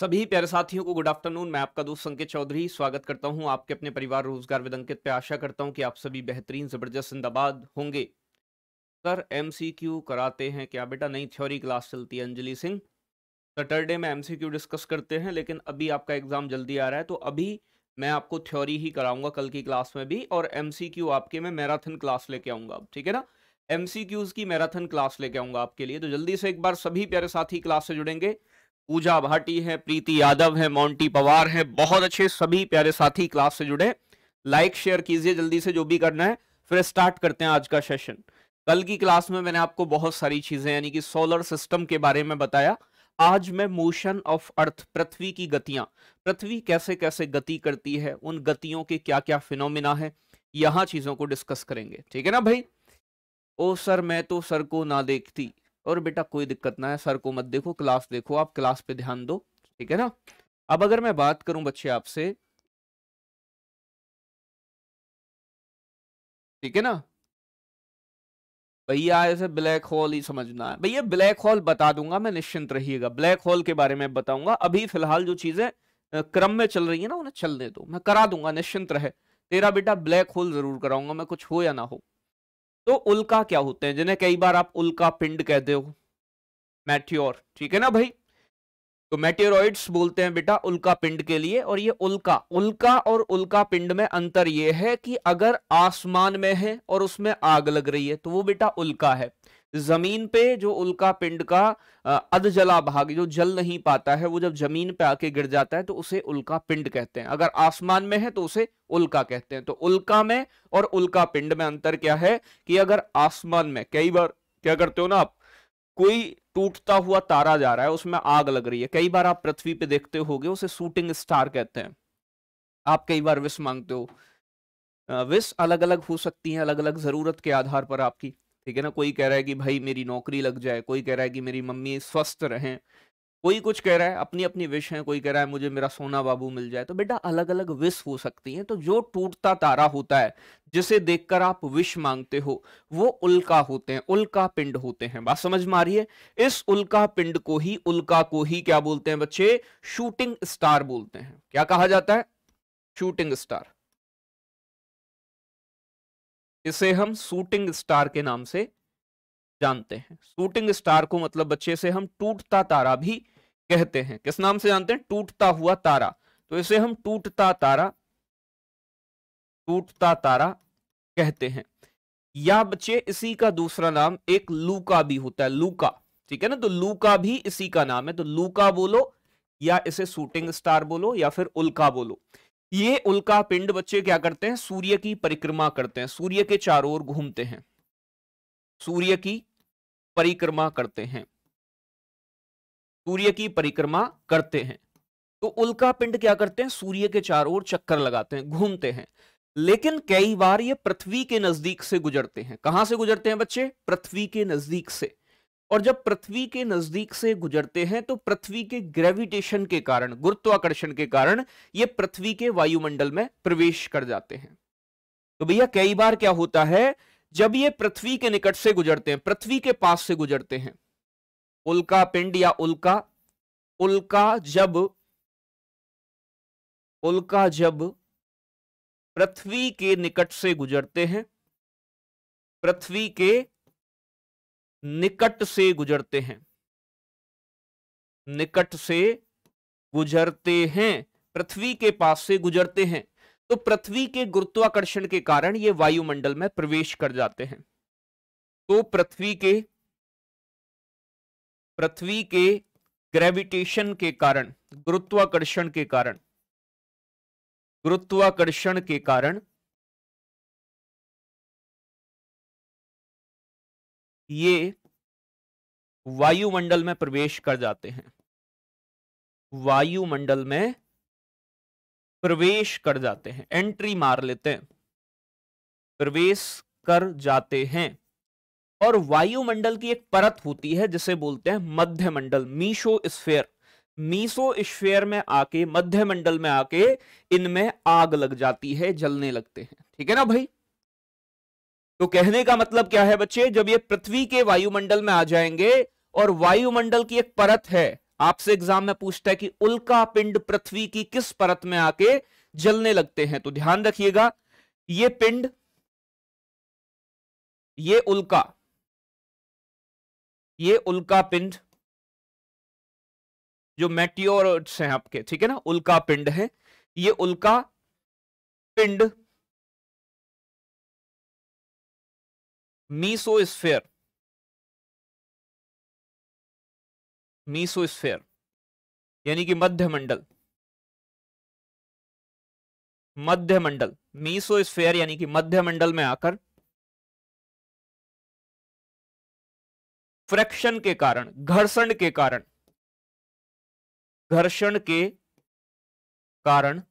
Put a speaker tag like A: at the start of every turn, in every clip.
A: सभी प्यारे साथियों को गुड आफ्टरनून मैं आपका दोस्त संकेत चौधरी स्वागत करता हूं आपके अपने परिवार रोजगार विद अंकित पे आशा करता हूं कि आप सभी बेहतरीन जबरदस्त जिंदाबाद होंगे सर एमसीक्यू कराते हैं क्या बेटा नई थ्योरी क्लास चलती है अंजलि सिंह सैटरडे में एमसीक्यू डिस्कस करते हैं लेकिन अभी आपका एग्जाम जल्दी आ रहा है तो अभी मैं आपको थ्योरी ही कराऊंगा कल की क्लास में भी और एम आपके में मैराथन क्लास लेके आऊंगा ठीक है ना एमसीक्यूज की मैराथन क्लास लेके आऊंगा आपके लिए तो जल्दी से एक बार सभी प्यारे साथी क्लास से जुड़ेंगे पूजा भाटी है प्रीति यादव है मोंटी पवार है बहुत अच्छे सभी प्यारे साथी क्लास से जुड़े लाइक शेयर कीजिए जल्दी से जो भी करना है फिर स्टार्ट करते हैं आज का सेशन कल की क्लास में मैंने आपको बहुत सारी चीजें यानी कि सोलर सिस्टम के बारे में बताया आज मैं मोशन ऑफ अर्थ पृथ्वी की गतियां पृथ्वी कैसे कैसे गति करती है उन गतियों के क्या क्या फिनोमिना है यहां चीजों को डिस्कस करेंगे ठीक है ना भाई ओ सर मैं तो सर को ना देखती और बेटा कोई दिक्कत ना है सर को मत देखो क्लास देखो आप क्लास पे ध्यान दो ठीक है ना अब अगर मैं बात करूं बच्चे आपसे ठीक है ना भैया ऐसे ब्लैक होल ही समझना है भैया ब्लैक होल बता दूंगा मैं निश्चिंत रहिएगा ब्लैक होल के बारे में बताऊंगा अभी फिलहाल जो चीजें क्रम में चल रही है ना उन्हें चलने दो मैं करा दूंगा निश्चिंत रहे तेरा बेटा ब्लैक होल जरूर कराऊंगा मैं कुछ हो या ना हो तो उल्का क्या होते हैं जिन्हें कई बार आप उल्का पिंड कहते हो मैट्योर ठीक है ना भाई तो मेटेरोइड्स बोलते हैं बेटा उल्का पिंड के लिए और ये उल्का उल्का और उल्का पिंड में अंतर यह है कि अगर आसमान में है और उसमें आग लग रही है तो वो बेटा उल्का है जमीन पे जो उल्का पिंड का अधजला भाग जो जल नहीं पाता है वो जब जमीन पे आके गिर जाता है तो उसे उल्का पिंड कहते हैं अगर आसमान में है तो उसे उल्का कहते हैं तो उल्का में और उल्का पिंड में अंतर क्या है कि अगर आसमान में कई बार क्या करते हो ना आप कोई टूटता हुआ तारा जा रहा है उसमें आग लग रही है कई बार आप पृथ्वी पे देखते हो उसे शूटिंग स्टार कहते हैं आप कई बार विश मांगते हो विश अलग अलग हो सकती है अलग अलग ज़रूरत के आधार पर आपकी ठीक है ना कोई कह रहा है कि भाई मेरी नौकरी लग जाए कोई कह रहा है कि मेरी मम्मी स्वस्थ रहें कोई कुछ कह रहा है अपनी अपनी विश है कोई कह रहा है मुझे मेरा सोना बाबू मिल जाए तो बेटा अलग अलग विश हो सकती है तो जो टूटता तारा होता है जिसे देखकर आप विश मांगते हो वो उल्का होते हैं उल्का पिंड होते हैं बात समझ में आ रही है इस उल्का पिंड को ही उल्का को ही क्या बोलते हैं बच्चे शूटिंग स्टार बोलते हैं क्या कहा जाता है शूटिंग स्टार इसे हम शूटिंग स्टार के नाम से जानते हैं शूटिंग स्टार को मतलब बच्चे से हम टूटता तारा भी कहते हैं किस नाम से जानते हैं टूटता हुआ तारा तो इसे हम टूटता तारा टूटता तारा कहते हैं या बच्चे इसी का दूसरा नाम एक लूका भी होता है लूका ठीक है ना तो लूका भी इसी का नाम है तो लूका बोलो या इसे शूटिंग स्टार बोलो या फिर उल्का बोलो ये उल्का पिंड बच्चे क्या करते हैं सूर्य की परिक्रमा करते हैं सूर्य के चारों ओर घूमते हैं सूर्य की परिक्रमा करते हैं सूर्य की परिक्रमा करते हैं तो उल्का पिंड क्या करते हैं सूर्य के चारों ओर चक्कर लगाते हैं घूमते हैं लेकिन कई बार ये पृथ्वी के नजदीक से गुजरते हैं कहां से गुजरते हैं बच्चे पृथ्वी के नजदीक से और जब पृथ्वी के नजदीक से गुजरते हैं तो पृथ्वी के ग्रेविटेशन के कारण गुरुत्वाकर्षण के कारण ये पृथ्वी के वायुमंडल में प्रवेश कर जाते हैं तो भैया कई बार क्या होता है जब ये पृथ्वी के निकट से गुजरते हैं पृथ्वी के पास से गुजरते हैं उल्का पिंड या उल्का उल्का जब उल्का जब
B: पृथ्वी के निकट से गुजरते हैं पृथ्वी के
A: निकट से गुजरते हैं निकट से गुजरते हैं पृथ्वी के पास से गुजरते हैं तो पृथ्वी के गुरुत्वाकर्षण के कारण ये वायुमंडल में प्रवेश कर जाते हैं तो पृथ्वी के पृथ्वी के ग्रेविटेशन के कारण गुरुत्वाकर्षण के कारण
B: गुरुत्वाकर्षण के कारण ये वायुमंडल में प्रवेश कर जाते हैं
A: वायुमंडल में प्रवेश कर जाते हैं एंट्री मार लेते हैं प्रवेश कर जाते हैं और वायुमंडल की एक परत होती है जिसे बोलते हैं मध्यमंडल मीशो स्फेयर मीसो स्फेयर में आके मध्यमंडल में आके इनमें आग लग जाती है जलने लगते हैं ठीक है ना भाई तो कहने का मतलब क्या है बच्चे जब ये पृथ्वी के वायुमंडल में आ जाएंगे और वायुमंडल की एक परत है आपसे एग्जाम में पूछता है कि उल्का पिंड पृथ्वी की किस परत में आके जलने लगते हैं तो ध्यान रखिएगा ये पिंड ये
B: उल्का ये उल्का पिंड जो मेटियोर हैं आपके ठीक है ना उल्का पिंड है ये उल्का पिंड मीसो स्फेयर मीसो स्फेयर यानी कि मध्यमंडल
A: मध्यमंडल मीसो स्फेयर यानी कि मध्यमंडल में आकर फ्रैक्शन के कारण घर्षण के कारण
B: घर्षण के कारण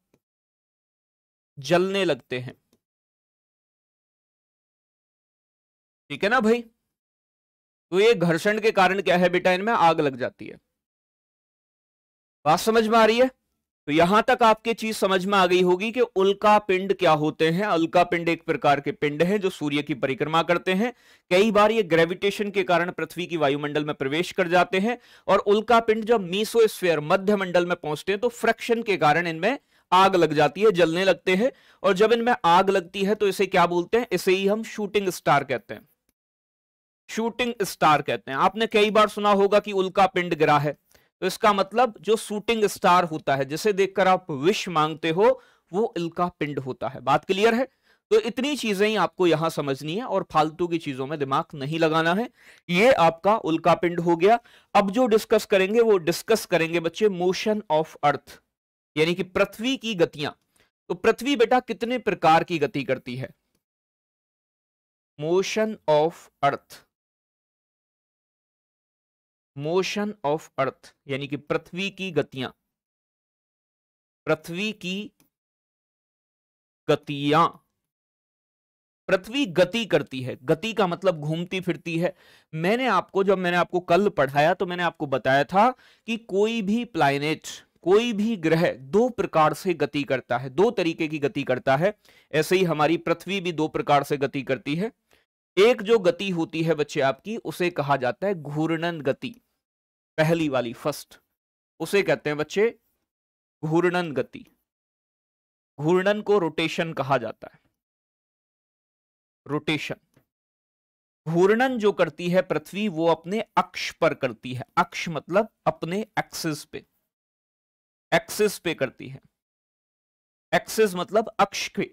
B: जलने लगते हैं ठीक है ना
A: भाई तो ये घर्षण के कारण क्या है बेटा इनमें आग लग जाती है बात समझ में आ रही है तो यहां तक आपके चीज समझ में आ गई होगी कि उल्का पिंड क्या होते हैं उल्का पिंड एक प्रकार के पिंड हैं जो सूर्य की परिक्रमा करते हैं कई बार ये ग्रेविटेशन के कारण पृथ्वी की वायुमंडल में प्रवेश कर जाते हैं और उल्का पिंड जब मीसोस्फेयर मध्य मंडल में पहुंचते हैं तो फ्रैक्शन के कारण इनमें आग लग जाती है जलने लगते हैं और जब इनमें आग लगती है तो इसे क्या बोलते हैं इसे ही हम शूटिंग स्टार कहते हैं शूटिंग स्टार कहते हैं आपने कई बार सुना होगा कि उल्का पिंड गिरा है तो इसका मतलब जो शूटिंग स्टार होता है जिसे देखकर आप विश मांगते हो वो उल्का पिंड होता है बात क्लियर है तो इतनी चीजें ही आपको यहां समझनी है और फालतू की चीजों में दिमाग नहीं लगाना है ये आपका उल्का पिंड हो गया अब जो डिस्कस करेंगे वो डिस्कस करेंगे बच्चे मोशन ऑफ अर्थ यानी कि पृथ्वी की गतियां तो पृथ्वी बेटा कितने प्रकार की गति करती है motion of
B: earth motion of earth यानी कि
A: पृथ्वी की गतियां पृथ्वी की गतियां पृथ्वी गति करती है गति का मतलब घूमती फिरती है मैंने आपको जब मैंने आपको कल पढ़ाया तो मैंने आपको बताया था कि कोई भी प्लाइनेट कोई भी ग्रह दो प्रकार से गति करता है दो तरीके की गति करता है ऐसे ही हमारी पृथ्वी भी दो प्रकार से गति करती है एक जो गति होती है बच्चे आपकी उसे कहा जाता है घूर्णन गति पहली वाली फर्स्ट उसे कहते हैं बच्चे घूर्णन गति घूर्णन को रोटेशन कहा जाता है रोटेशन घूर्णन जो करती है पृथ्वी वो अपने अक्ष पर करती है अक्ष मतलब अपने एक्सिस पे एक्सिस पे करती है एक्सिस मतलब अक्ष के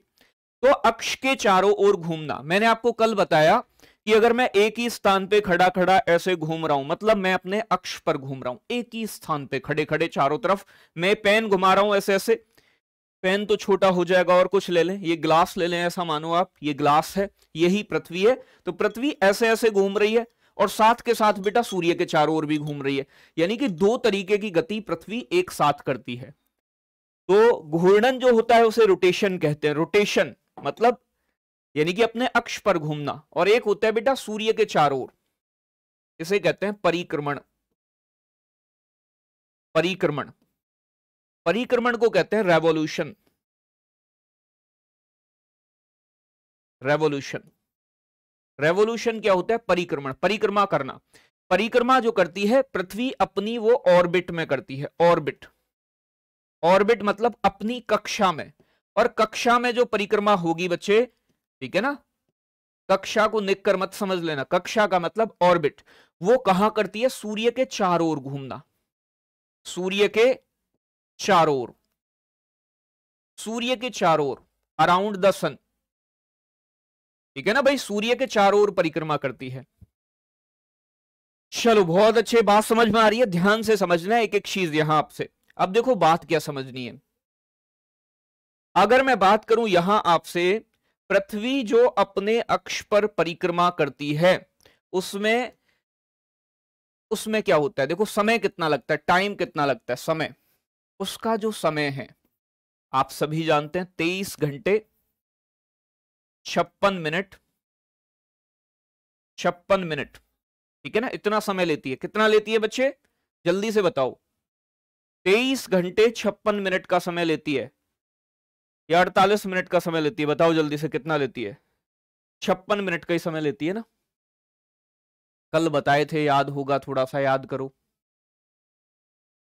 A: तो अक्ष के चारों ओर घूमना मैंने आपको कल बताया कि अगर मैं एक ही स्थान पे खड़ा खड़ा ऐसे घूम रहा हूं मतलब मैं अपने अक्ष पर घूम रहा हूं एक ही स्थान पे खड़े खड़े चारों तरफ मैं पेन घुमा रहा हूं ऐसे ऐसे पेन तो छोटा हो जाएगा और कुछ ले लें ये ग्लास ले लें ऐसा मानो आप ये ग्लास है यही पृथ्वी है तो पृथ्वी ऐसे ऐसे घूम रही है और साथ के साथ बेटा सूर्य के चारों ओर भी घूम रही है यानी कि दो तरीके की गति पृथ्वी एक साथ करती है तो घूर्णन जो होता है उसे रोटेशन कहते हैं रोटेशन मतलब यानी कि अपने अक्ष पर घूमना और एक होता है बेटा सूर्य के चारों ओर इसे कहते हैं परिक्रमण
B: परिक्रमण परिक्रमण को कहते हैं रेवोल्यूशन
A: रेवोल्यूशन रेवोल्यूशन क्या होता है परिक्रमण परिक्रमा करना परिक्रमा जो करती है पृथ्वी अपनी वो ऑर्बिट में करती है ऑर्बिट ऑर्बिट मतलब अपनी कक्षा में और कक्षा में जो परिक्रमा होगी बच्चे ठीक है ना कक्षा को निक कर मत समझ लेना कक्षा का मतलब ऑर्बिट वो कहा करती है सूर्य के चारों ओर घूमना सूर्य के चारों ओर सूर्य के चारों ओर अराउंड द सन ठीक है ना भाई सूर्य के चारों ओर परिक्रमा करती है चलो बहुत अच्छे बात समझ में आ रही है ध्यान से समझना एक एक चीज यहां आपसे अब देखो बात क्या समझनी है अगर मैं बात करूं यहां आपसे पृथ्वी जो अपने अक्ष पर परिक्रमा करती है उसमें उसमें क्या होता है देखो समय कितना लगता है टाइम कितना लगता है समय उसका जो समय है आप सभी जानते हैं तेईस घंटे छप्पन मिनट छप्पन मिनट ठीक है ना इतना समय लेती है कितना लेती है बच्चे जल्दी से बताओ तेईस घंटे छप्पन मिनट का समय लेती है या अड़तालीस मिनट का समय लेती है बताओ जल्दी से कितना लेती है छप्पन मिनट का ही समय लेती है ना कल बताए थे याद होगा थोड़ा सा याद करो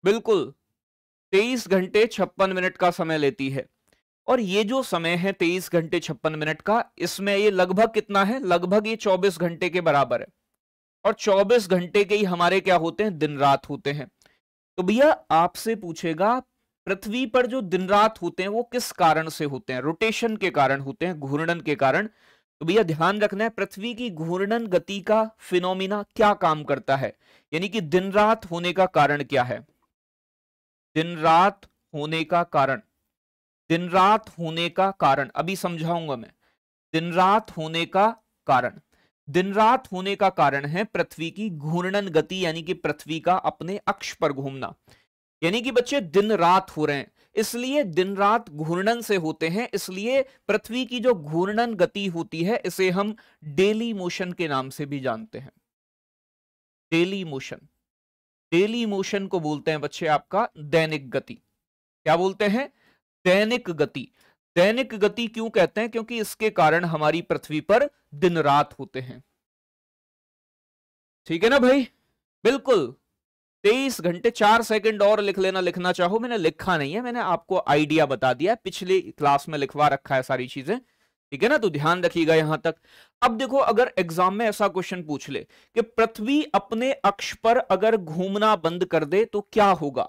A: बिल्कुल तेईस घंटे छप्पन मिनट का समय लेती है और ये जो समय है तेईस घंटे छप्पन मिनट का इसमें ये लगभग कितना है लगभग ये चौबीस घंटे के बराबर है और चौबीस घंटे के ही हमारे क्या होते हैं दिन रात होते हैं तो भैया आपसे पूछेगा पृथ्वी पर जो दिन रात होते हैं वो किस कारण से होते हैं रोटेशन के कारण होते हैं घूर्णन के कारण तो भैया ध्यान रखना है पृथ्वी की घूर्णन गति का फिनोमिना क्या काम करता है यानी कि दिन रात होने का कारण क्या है दिन रात होने का कारण दिन रात होने का कारण अभी समझाऊंगा मैं दिन रात होने का कारण दिन रात होने का कारण है पृथ्वी की घूर्णन गति यानी कि पृथ्वी का अपने अक्ष पर घूमना यानी कि बच्चे दिन रात हो रहे हैं इसलिए दिन रात घूर्णन से होते हैं इसलिए पृथ्वी की जो घूर्णन गति होती है इसे हम डेली मोशन के नाम से भी जानते हैं डेली मोशन डेली मोशन को बोलते हैं बच्चे आपका दैनिक गति क्या बोलते हैं दैनिक गति दैनिक गति क्यों कहते हैं क्योंकि इसके कारण हमारी पृथ्वी पर दिन रात होते हैं ठीक है ना भाई बिल्कुल तेईस घंटे चार सेकंड और लिख लेना लिखना चाहो मैंने लिखा नहीं है मैंने आपको आइडिया बता दिया पिछली क्लास में लिखवा रखा है सारी चीजें ठीक है ना तो ध्यान रखिएगा यहां तक अब देखो अगर एग्जाम में ऐसा क्वेश्चन पूछ ले कि पृथ्वी अपने अक्ष पर अगर घूमना बंद कर दे तो क्या होगा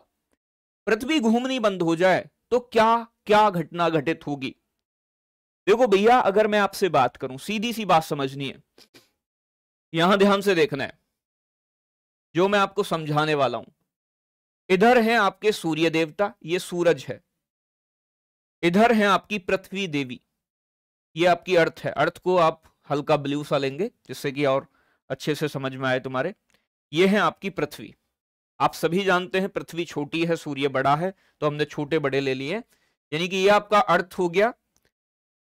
A: पृथ्वी घूमनी बंद हो जाए तो क्या क्या घटना घटित होगी देखो भैया अगर मैं आपसे बात करूं सीधी सी बात समझनी है यहां ध्यान से देखना है जो मैं आपको समझाने वाला हूं इधर हैं आपके सूर्य देवता ये सूरज है इधर हैं आपकी पृथ्वी देवी ये आपकी अर्थ है अर्थ को आप हल्का ब्लू सा लेंगे जिससे कि और अच्छे से समझ में आए तुम्हारे ये है आपकी पृथ्वी आप सभी जानते हैं पृथ्वी छोटी है सूर्य बड़ा है तो हमने छोटे बड़े ले लिए यानी कि ये आपका अर्थ हो गया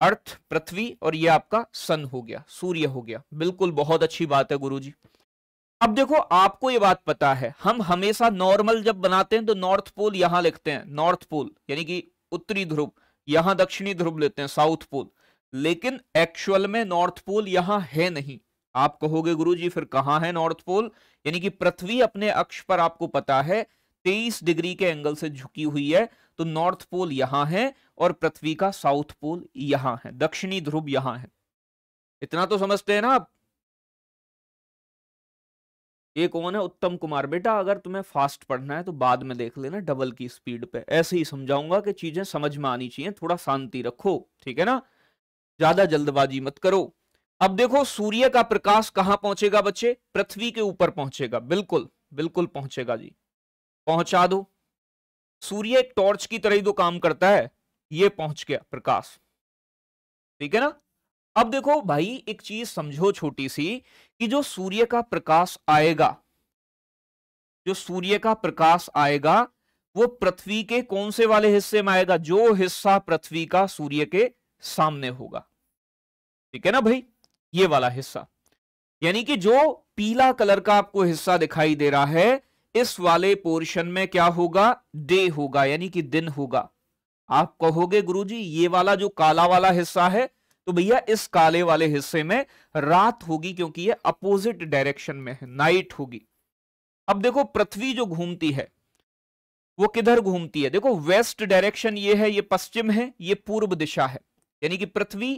A: अर्थ पृथ्वी और ये आपका सन हो गया सूर्य हो गया बिल्कुल बहुत अच्छी बात है गुरुजी अब देखो आपको ये बात पता है हम हमेशा नॉर्मल जब बनाते हैं तो नॉर्थ पोल यहां लिखते हैं नॉर्थ पोल यानी कि उत्तरी ध्रुव यहां दक्षिणी ध्रुव लेते हैं साउथ पोल लेकिन एक्चुअल में नॉर्थ पोल यहां है नहीं आप कहोगे गुरुजी फिर कहां है नॉर्थ पोल यानी कि पृथ्वी अपने अक्ष पर आपको पता है तेईस डिग्री के एंगल से झुकी हुई है तो नॉर्थ पोल यहां है और पृथ्वी का साउथ पोल यहां है दक्षिणी ध्रुव यहां है इतना तो समझते हैं ना आप ये कौन है उत्तम कुमार बेटा अगर तुम्हें फास्ट पढ़ना है तो बाद में देख लेना डबल की स्पीड पे ऐसे ही समझाऊंगा कि चीजें समझ में आनी चाहिए थोड़ा शांति रखो ठीक है ना ज्यादा जल्दबाजी मत करो अब देखो सूर्य का प्रकाश कहां पहुंचेगा बच्चे पृथ्वी के ऊपर पहुंचेगा बिल्कुल बिल्कुल पहुंचेगा जी पहुंचा दो सूर्य एक टॉर्च की तरह ही तो काम करता है ये पहुंच गया प्रकाश ठीक है ना अब देखो भाई एक चीज समझो छोटी सी कि जो सूर्य का प्रकाश आएगा जो सूर्य का प्रकाश आएगा वो पृथ्वी के कौन से वाले हिस्से में आएगा जो हिस्सा पृथ्वी का सूर्य के सामने होगा ठीक है ना भाई ये वाला हिस्सा यानी कि जो पीला कलर का आपको हिस्सा दिखाई दे रहा है इस वाले पोर्शन में क्या होगा डे होगा यानी कि दिन होगा आप कहोगे गुरुजी ये वाला जो काला वाला हिस्सा है तो भैया इस काले वाले हिस्से में रात होगी क्योंकि ये अपोजिट डायरेक्शन में है नाइट होगी अब देखो पृथ्वी जो घूमती है वो किधर घूमती है देखो वेस्ट डायरेक्शन ये है ये पश्चिम है ये पूर्व दिशा है यानी कि पृथ्वी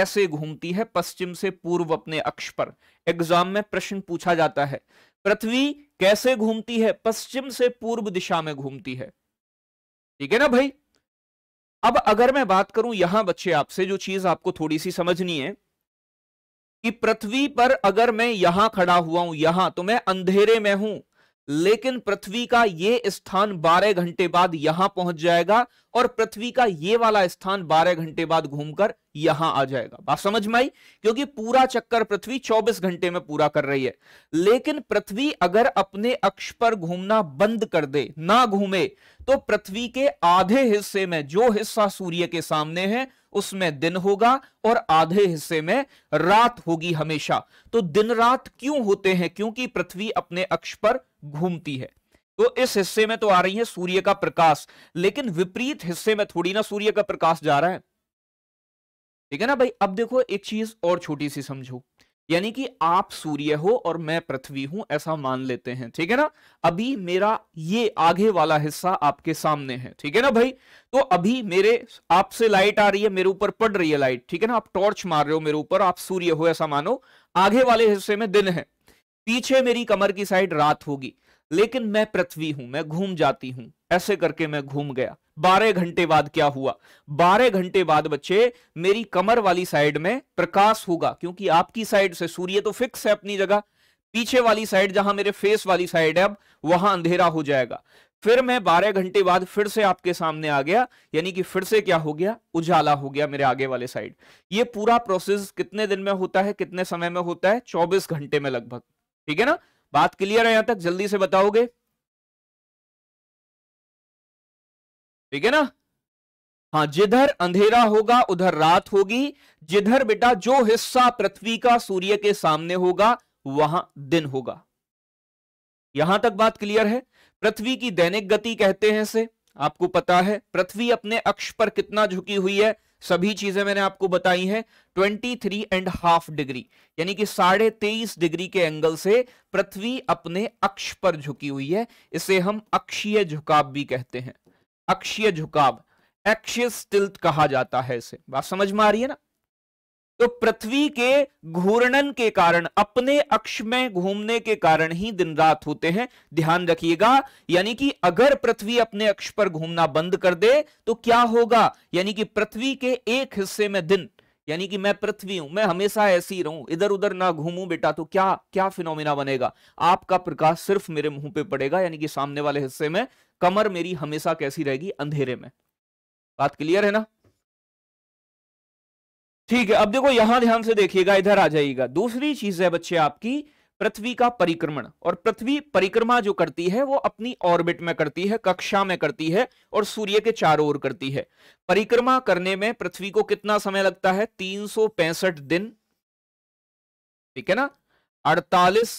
A: ऐसे घूमती है पश्चिम से पूर्व अपने अक्ष पर एग्जाम में प्रश्न पूछा जाता है पृथ्वी कैसे घूमती है पश्चिम से पूर्व दिशा में घूमती है ठीक है ना भाई अब अगर मैं बात करूं यहां बच्चे आपसे जो चीज आपको थोड़ी सी समझनी है कि पृथ्वी पर अगर मैं यहां खड़ा हुआ हूं यहां तो मैं अंधेरे में हूं लेकिन पृथ्वी का ये स्थान 12 घंटे बाद यहां पहुंच जाएगा और पृथ्वी का ये वाला स्थान 12 घंटे बाद घूमकर यहां आ जाएगा बात समझ में आई क्योंकि पूरा चक्कर पृथ्वी 24 घंटे में पूरा कर रही है लेकिन पृथ्वी अगर अपने अक्ष पर घूमना बंद कर दे ना घूमे तो पृथ्वी के आधे हिस्से में जो हिस्सा सूर्य के सामने है उसमें दिन होगा और आधे हिस्से में रात होगी हमेशा तो दिन रात क्यों होते हैं क्योंकि पृथ्वी अपने अक्ष पर घूमती है तो इस हिस्से में तो आ रही है सूर्य का प्रकाश लेकिन विपरीत हिस्से में थोड़ी ना सूर्य का प्रकाश जा रहा है ठीक है ना भाई अब देखो एक चीज और छोटी सी समझो यानी कि आप सूर्य हो और मैं पृथ्वी हूं ऐसा मान लेते हैं ठीक है ना अभी मेरा ये आगे वाला हिस्सा आपके सामने है ठीक है ना भाई तो अभी मेरे आपसे लाइट आ रही है मेरे ऊपर पड़ रही है लाइट ठीक है ना आप टॉर्च मार रहे हो मेरे ऊपर आप सूर्य हो ऐसा मानो आगे वाले हिस्से में दिन है पीछे मेरी कमर की साइड रात होगी लेकिन मैं पृथ्वी हूं मैं घूम जाती हूं ऐसे करके मैं घूम गया बारह घंटे बाद क्या हुआ बारह घंटे बाद बच्चे मेरी कमर वाली साइड में प्रकाश होगा क्योंकि आपकी साइड से सूर्य तो फिक्स है अपनी जगह पीछे वाली साइड जहां मेरे फेस वाली साइड है अब वहां अंधेरा हो जाएगा फिर मैं बारह घंटे बाद फिर से आपके सामने आ गया यानी कि फिर से क्या हो गया उजाला हो गया मेरे आगे वाले साइड ये पूरा प्रोसेस कितने दिन में होता है कितने समय में होता है चौबीस घंटे में लगभग ठीक है ना बात क्लियर है यहां तक जल्दी से बताओगे ठीक है ना हाँ जिधर अंधेरा होगा उधर रात होगी जिधर बेटा जो हिस्सा पृथ्वी का सूर्य के सामने होगा वहां दिन होगा यहां तक बात क्लियर है पृथ्वी की दैनिक गति कहते हैं से आपको पता है पृथ्वी अपने अक्ष पर कितना झुकी हुई है सभी चीजें मैंने आपको बताई हैं 23 एंड हाफ डिग्री यानी कि साढ़े तेईस डिग्री के एंगल से पृथ्वी अपने अक्ष पर झुकी हुई है इसे हम अक्षीय झुकाव भी कहते हैं अक्षीय झुकाव एक्शियस टिल्ट कहा जाता है इसे बात समझ में आ रही है ना तो पृथ्वी के घूर्णन के कारण अपने अक्ष में घूमने के कारण ही दिन रात होते हैं ध्यान रखिएगा यानी कि अगर पृथ्वी अपने अक्ष पर घूमना बंद कर दे तो क्या होगा यानी कि पृथ्वी के एक हिस्से में दिन यानी कि मैं पृथ्वी हूं मैं हमेशा ऐसी रहूं इधर उधर ना घूमूं बेटा तो क्या क्या फिनोमिना बनेगा आपका प्रकाश सिर्फ मेरे मुंह पे पड़ेगा यानी कि सामने वाले हिस्से में कमर मेरी हमेशा कैसी रहेगी अंधेरे में बात क्लियर है ना ठीक है अब देखो यहां ध्यान से देखिएगा इधर आ जाइएगा दूसरी चीज है बच्चे आपकी पृथ्वी का परिक्रमण और पृथ्वी परिक्रमा जो करती है वो अपनी ऑर्बिट में करती है कक्षा में करती है और सूर्य के चारों ओर करती है परिक्रमा करने में पृथ्वी को कितना समय लगता है तीन दिन ठीक है ना अड़तालीस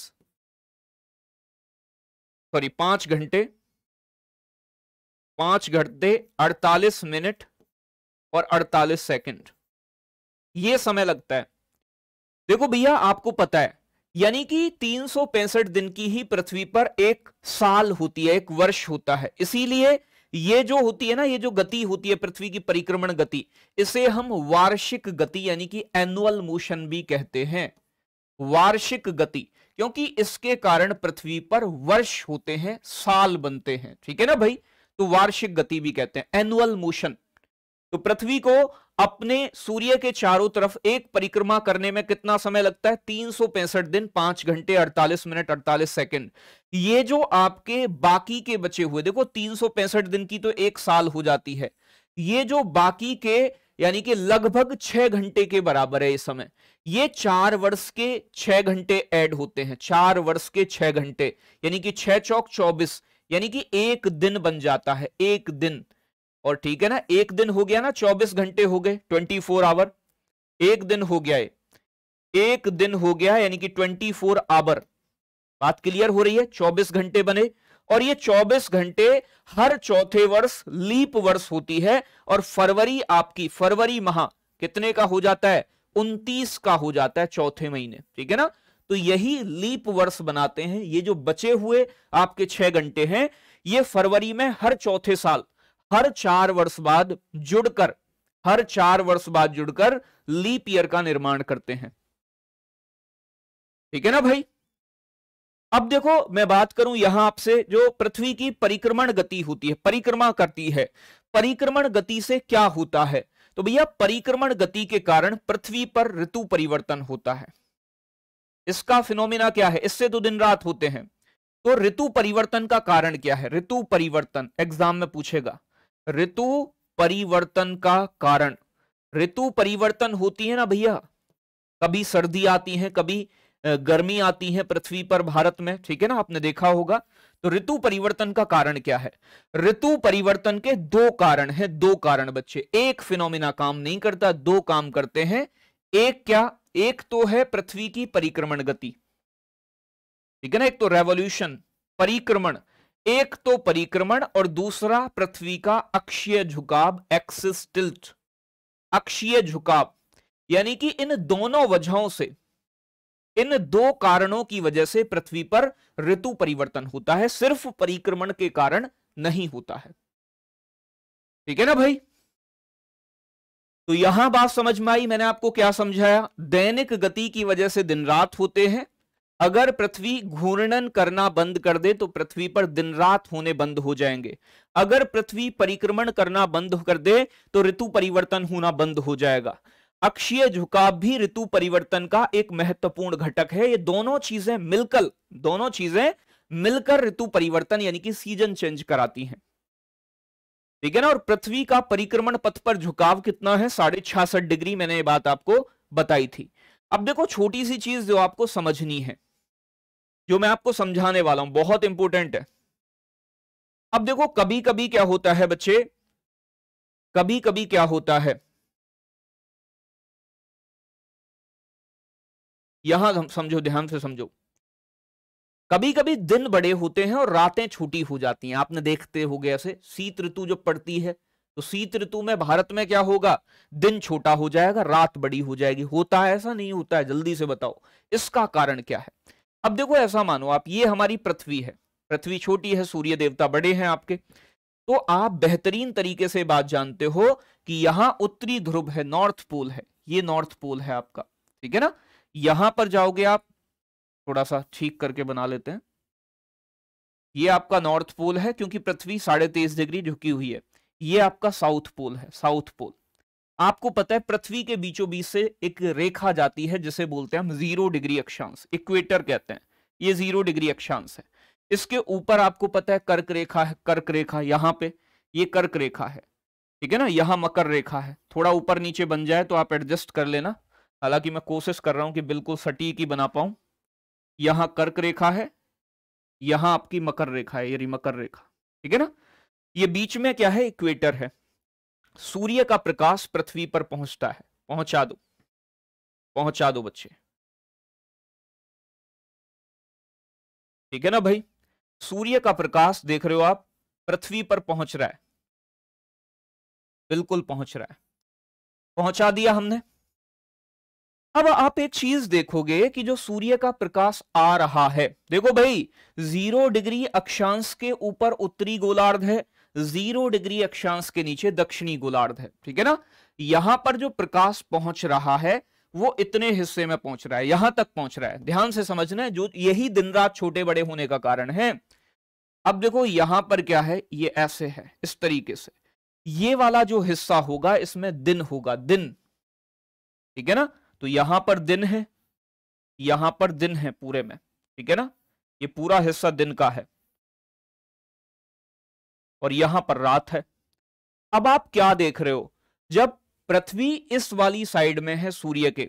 B: सॉरी पांच घंटे
A: पांच घंटे अड़तालीस मिनट और अड़तालीस सेकंड ये समय लगता है देखो भैया आपको पता है यानी कि तीन दिन की ही पृथ्वी पर एक साल होती है एक वर्ष होता है इसीलिए ये जो होती है ना ये जो गति होती है पृथ्वी की परिक्रमण गति इसे हम वार्षिक गति यानी कि एनुअल मोशन भी कहते हैं वार्षिक गति क्योंकि इसके कारण पृथ्वी पर वर्ष होते हैं साल बनते हैं ठीक है ना भाई तो वार्षिक गति भी कहते हैं एनुअल मोशन तो पृथ्वी को अपने सूर्य के चारों तरफ एक परिक्रमा करने में कितना समय लगता है तीन दिन पांच घंटे अड़तालीस मिनट अड़तालीस सेकंड ये जो आपके बाकी के बचे हुए देखो तीन दिन की तो एक साल हो जाती है ये जो बाकी के यानी कि लगभग छह घंटे के बराबर है इस समय ये चार वर्ष के छह घंटे ऐड होते हैं चार वर्ष के छह घंटे यानी कि छह चौक चौबीस यानी कि एक दिन बन जाता है एक दिन और ठीक है ना एक दिन हो गया ना चौबीस घंटे हो गए ट्वेंटी फोर आवर एक दिन हो गया है एक दिन हो गया है यानी कि ट्वेंटी फोर आवर बात क्लियर हो रही है चौबीस घंटे बने और ये 24 घंटे हर चौथे वर्ष लीप वर्ष होती है और फरवरी आपकी फरवरी माह कितने का हो जाता है उन्तीस का हो जाता है चौथे महीने ठीक है ना तो यही लीप वर्ष बनाते हैं ये जो बचे हुए आपके छह घंटे हैं ये फरवरी में हर चौथे साल हर चार वर्ष बाद जुड़कर हर चार वर्ष बाद जुड़कर लीप ईयर का निर्माण करते हैं ठीक है ना भाई अब देखो मैं बात करूं यहां आपसे जो पृथ्वी की परिक्रमण गति होती है परिक्रमा करती है परिक्रमण गति से क्या होता है तो भैया परिक्रमण गति के कारण पृथ्वी पर ऋतु परिवर्तन होता है इसका फिनोमिना क्या है इससे तो दिन रात होते हैं तो ऋतु परिवर्तन का कारण क्या है ऋतु परिवर्तन एग्जाम में पूछेगा ऋतु परिवर्तन का कारण ऋतु परिवर्तन होती है ना भैया कभी सर्दी आती है कभी गर्मी आती है पृथ्वी पर भारत में ठीक है ना आपने देखा होगा तो ऋतु परिवर्तन का कारण क्या है ऋतु परिवर्तन के दो कारण हैं दो कारण बच्चे एक फिनोमिना काम नहीं करता दो काम करते हैं एक क्या एक तो है पृथ्वी की परिक्रमण गति ठीक है ना एक तो रेवोल्यूशन परिक्रमण एक तो परिक्रमण और दूसरा पृथ्वी का अक्षीय झुकाव एक्सिस टिल्ट अक्षीय झुकाव यानी कि इन दोनों वजहों से इन दो कारणों की वजह से पृथ्वी पर ऋतु परिवर्तन होता है सिर्फ परिक्रमण के कारण नहीं होता है ठीक है ना भाई तो यहां बात समझ में आई मैंने आपको क्या समझाया दैनिक गति की वजह से दिन रात होते हैं अगर पृथ्वी घूर्णन करना बंद कर दे तो पृथ्वी पर दिन रात होने बंद हो जाएंगे अगर पृथ्वी परिक्रमण करना बंद कर दे तो ऋतु परिवर्तन होना बंद हो जाएगा अक्षीय झुकाव भी ऋतु परिवर्तन का एक महत्वपूर्ण घटक है ये दोनों चीजें मिलकर दोनों चीजें मिलकर ऋतु परिवर्तन यानी कि सीजन चेंज कराती हैं ठीक है ना और पृथ्वी का परिक्रमण पथ पर झुकाव कितना है साढ़े छियासठ डिग्री मैंने ये बात आपको बताई थी अब देखो छोटी सी चीज जो आपको समझनी है जो मैं आपको समझाने वाला हूं बहुत इंपॉर्टेंट है अब देखो कभी कभी क्या होता है बच्चे कभी कभी क्या होता है
B: यहां समझो ध्यान से समझो
A: कभी कभी दिन बड़े होते हैं और रातें छोटी हो जाती हैं आपने देखते हो गए ऐसे शीत ऋतु जब पड़ती है तो शीत ऋतु में भारत में क्या होगा दिन छोटा हो जाएगा रात बड़ी हो जाएगी होता है ऐसा नहीं होता है जल्दी से बताओ इसका कारण क्या है अब देखो ऐसा मानो आप ये हमारी पृथ्वी है पृथ्वी छोटी है सूर्य देवता बड़े हैं आपके तो आप बेहतरीन तरीके से बात जानते हो कि यहां उत्तरी ध्रुव है नॉर्थ पोल है ये नॉर्थ पोल है आपका ठीक है ना यहां पर जाओगे आप थोड़ा सा ठीक करके बना लेते हैं ये आपका नॉर्थ पोल है क्योंकि पृथ्वी साढ़े तेईस डिग्री झुकी हुई है ये आपका साउथ पोल है साउथ पोल आपको पता है पृथ्वी के बीचों बीच से एक रेखा जाती है जिसे बोलते हैं हम जीरो डिग्री अक्षांश इक्वेटर कहते हैं ये जीरो डिग्री अक्षांश है इसके ऊपर आपको पता है कर्क रेखा है कर्क रेखा यहां पे ये कर्क रेखा है ठीक है ना यहां मकर रेखा है थोड़ा ऊपर नीचे बन जाए तो आप एडजस्ट कर लेना हालांकि मैं कोशिश कर रहा हूं कि बिल्कुल सटीक ही बना पाऊं यहां कर्क रेखा है यहां आपकी मकर रेखा है यानी मकर रेखा ठीक है ना ये बीच में क्या है इक्वेटर है सूर्य का प्रकाश पृथ्वी पर पहुंचता है पहुंचा दो पहुंचा दो बच्चे ठीक है ना भाई सूर्य का प्रकाश देख रहे हो आप पृथ्वी पर पहुंच रहा है बिल्कुल पहुंच रहा है पहुंचा दिया हमने अब आप एक चीज देखोगे कि जो सूर्य का प्रकाश आ रहा है देखो भाई जीरो डिग्री अक्षांश के ऊपर उत्तरी गोलार्ध है जीरो डिग्री अक्षांश के नीचे दक्षिणी गोलार्ध है ठीक है ना यहां पर जो प्रकाश पहुंच रहा है वो इतने हिस्से में पहुंच रहा है यहां तक पहुंच रहा है ध्यान से समझना है जो यही दिन रात छोटे बड़े होने का कारण है अब देखो यहां पर क्या है ये ऐसे है इस तरीके से ये वाला जो हिस्सा होगा इसमें दिन होगा दिन ठीक है ना तो यहां पर दिन है यहां पर दिन है पूरे में ठीक है ना ये पूरा हिस्सा दिन का है और यहां पर रात है अब आप क्या देख रहे हो जब पृथ्वी इस वाली साइड में है सूर्य के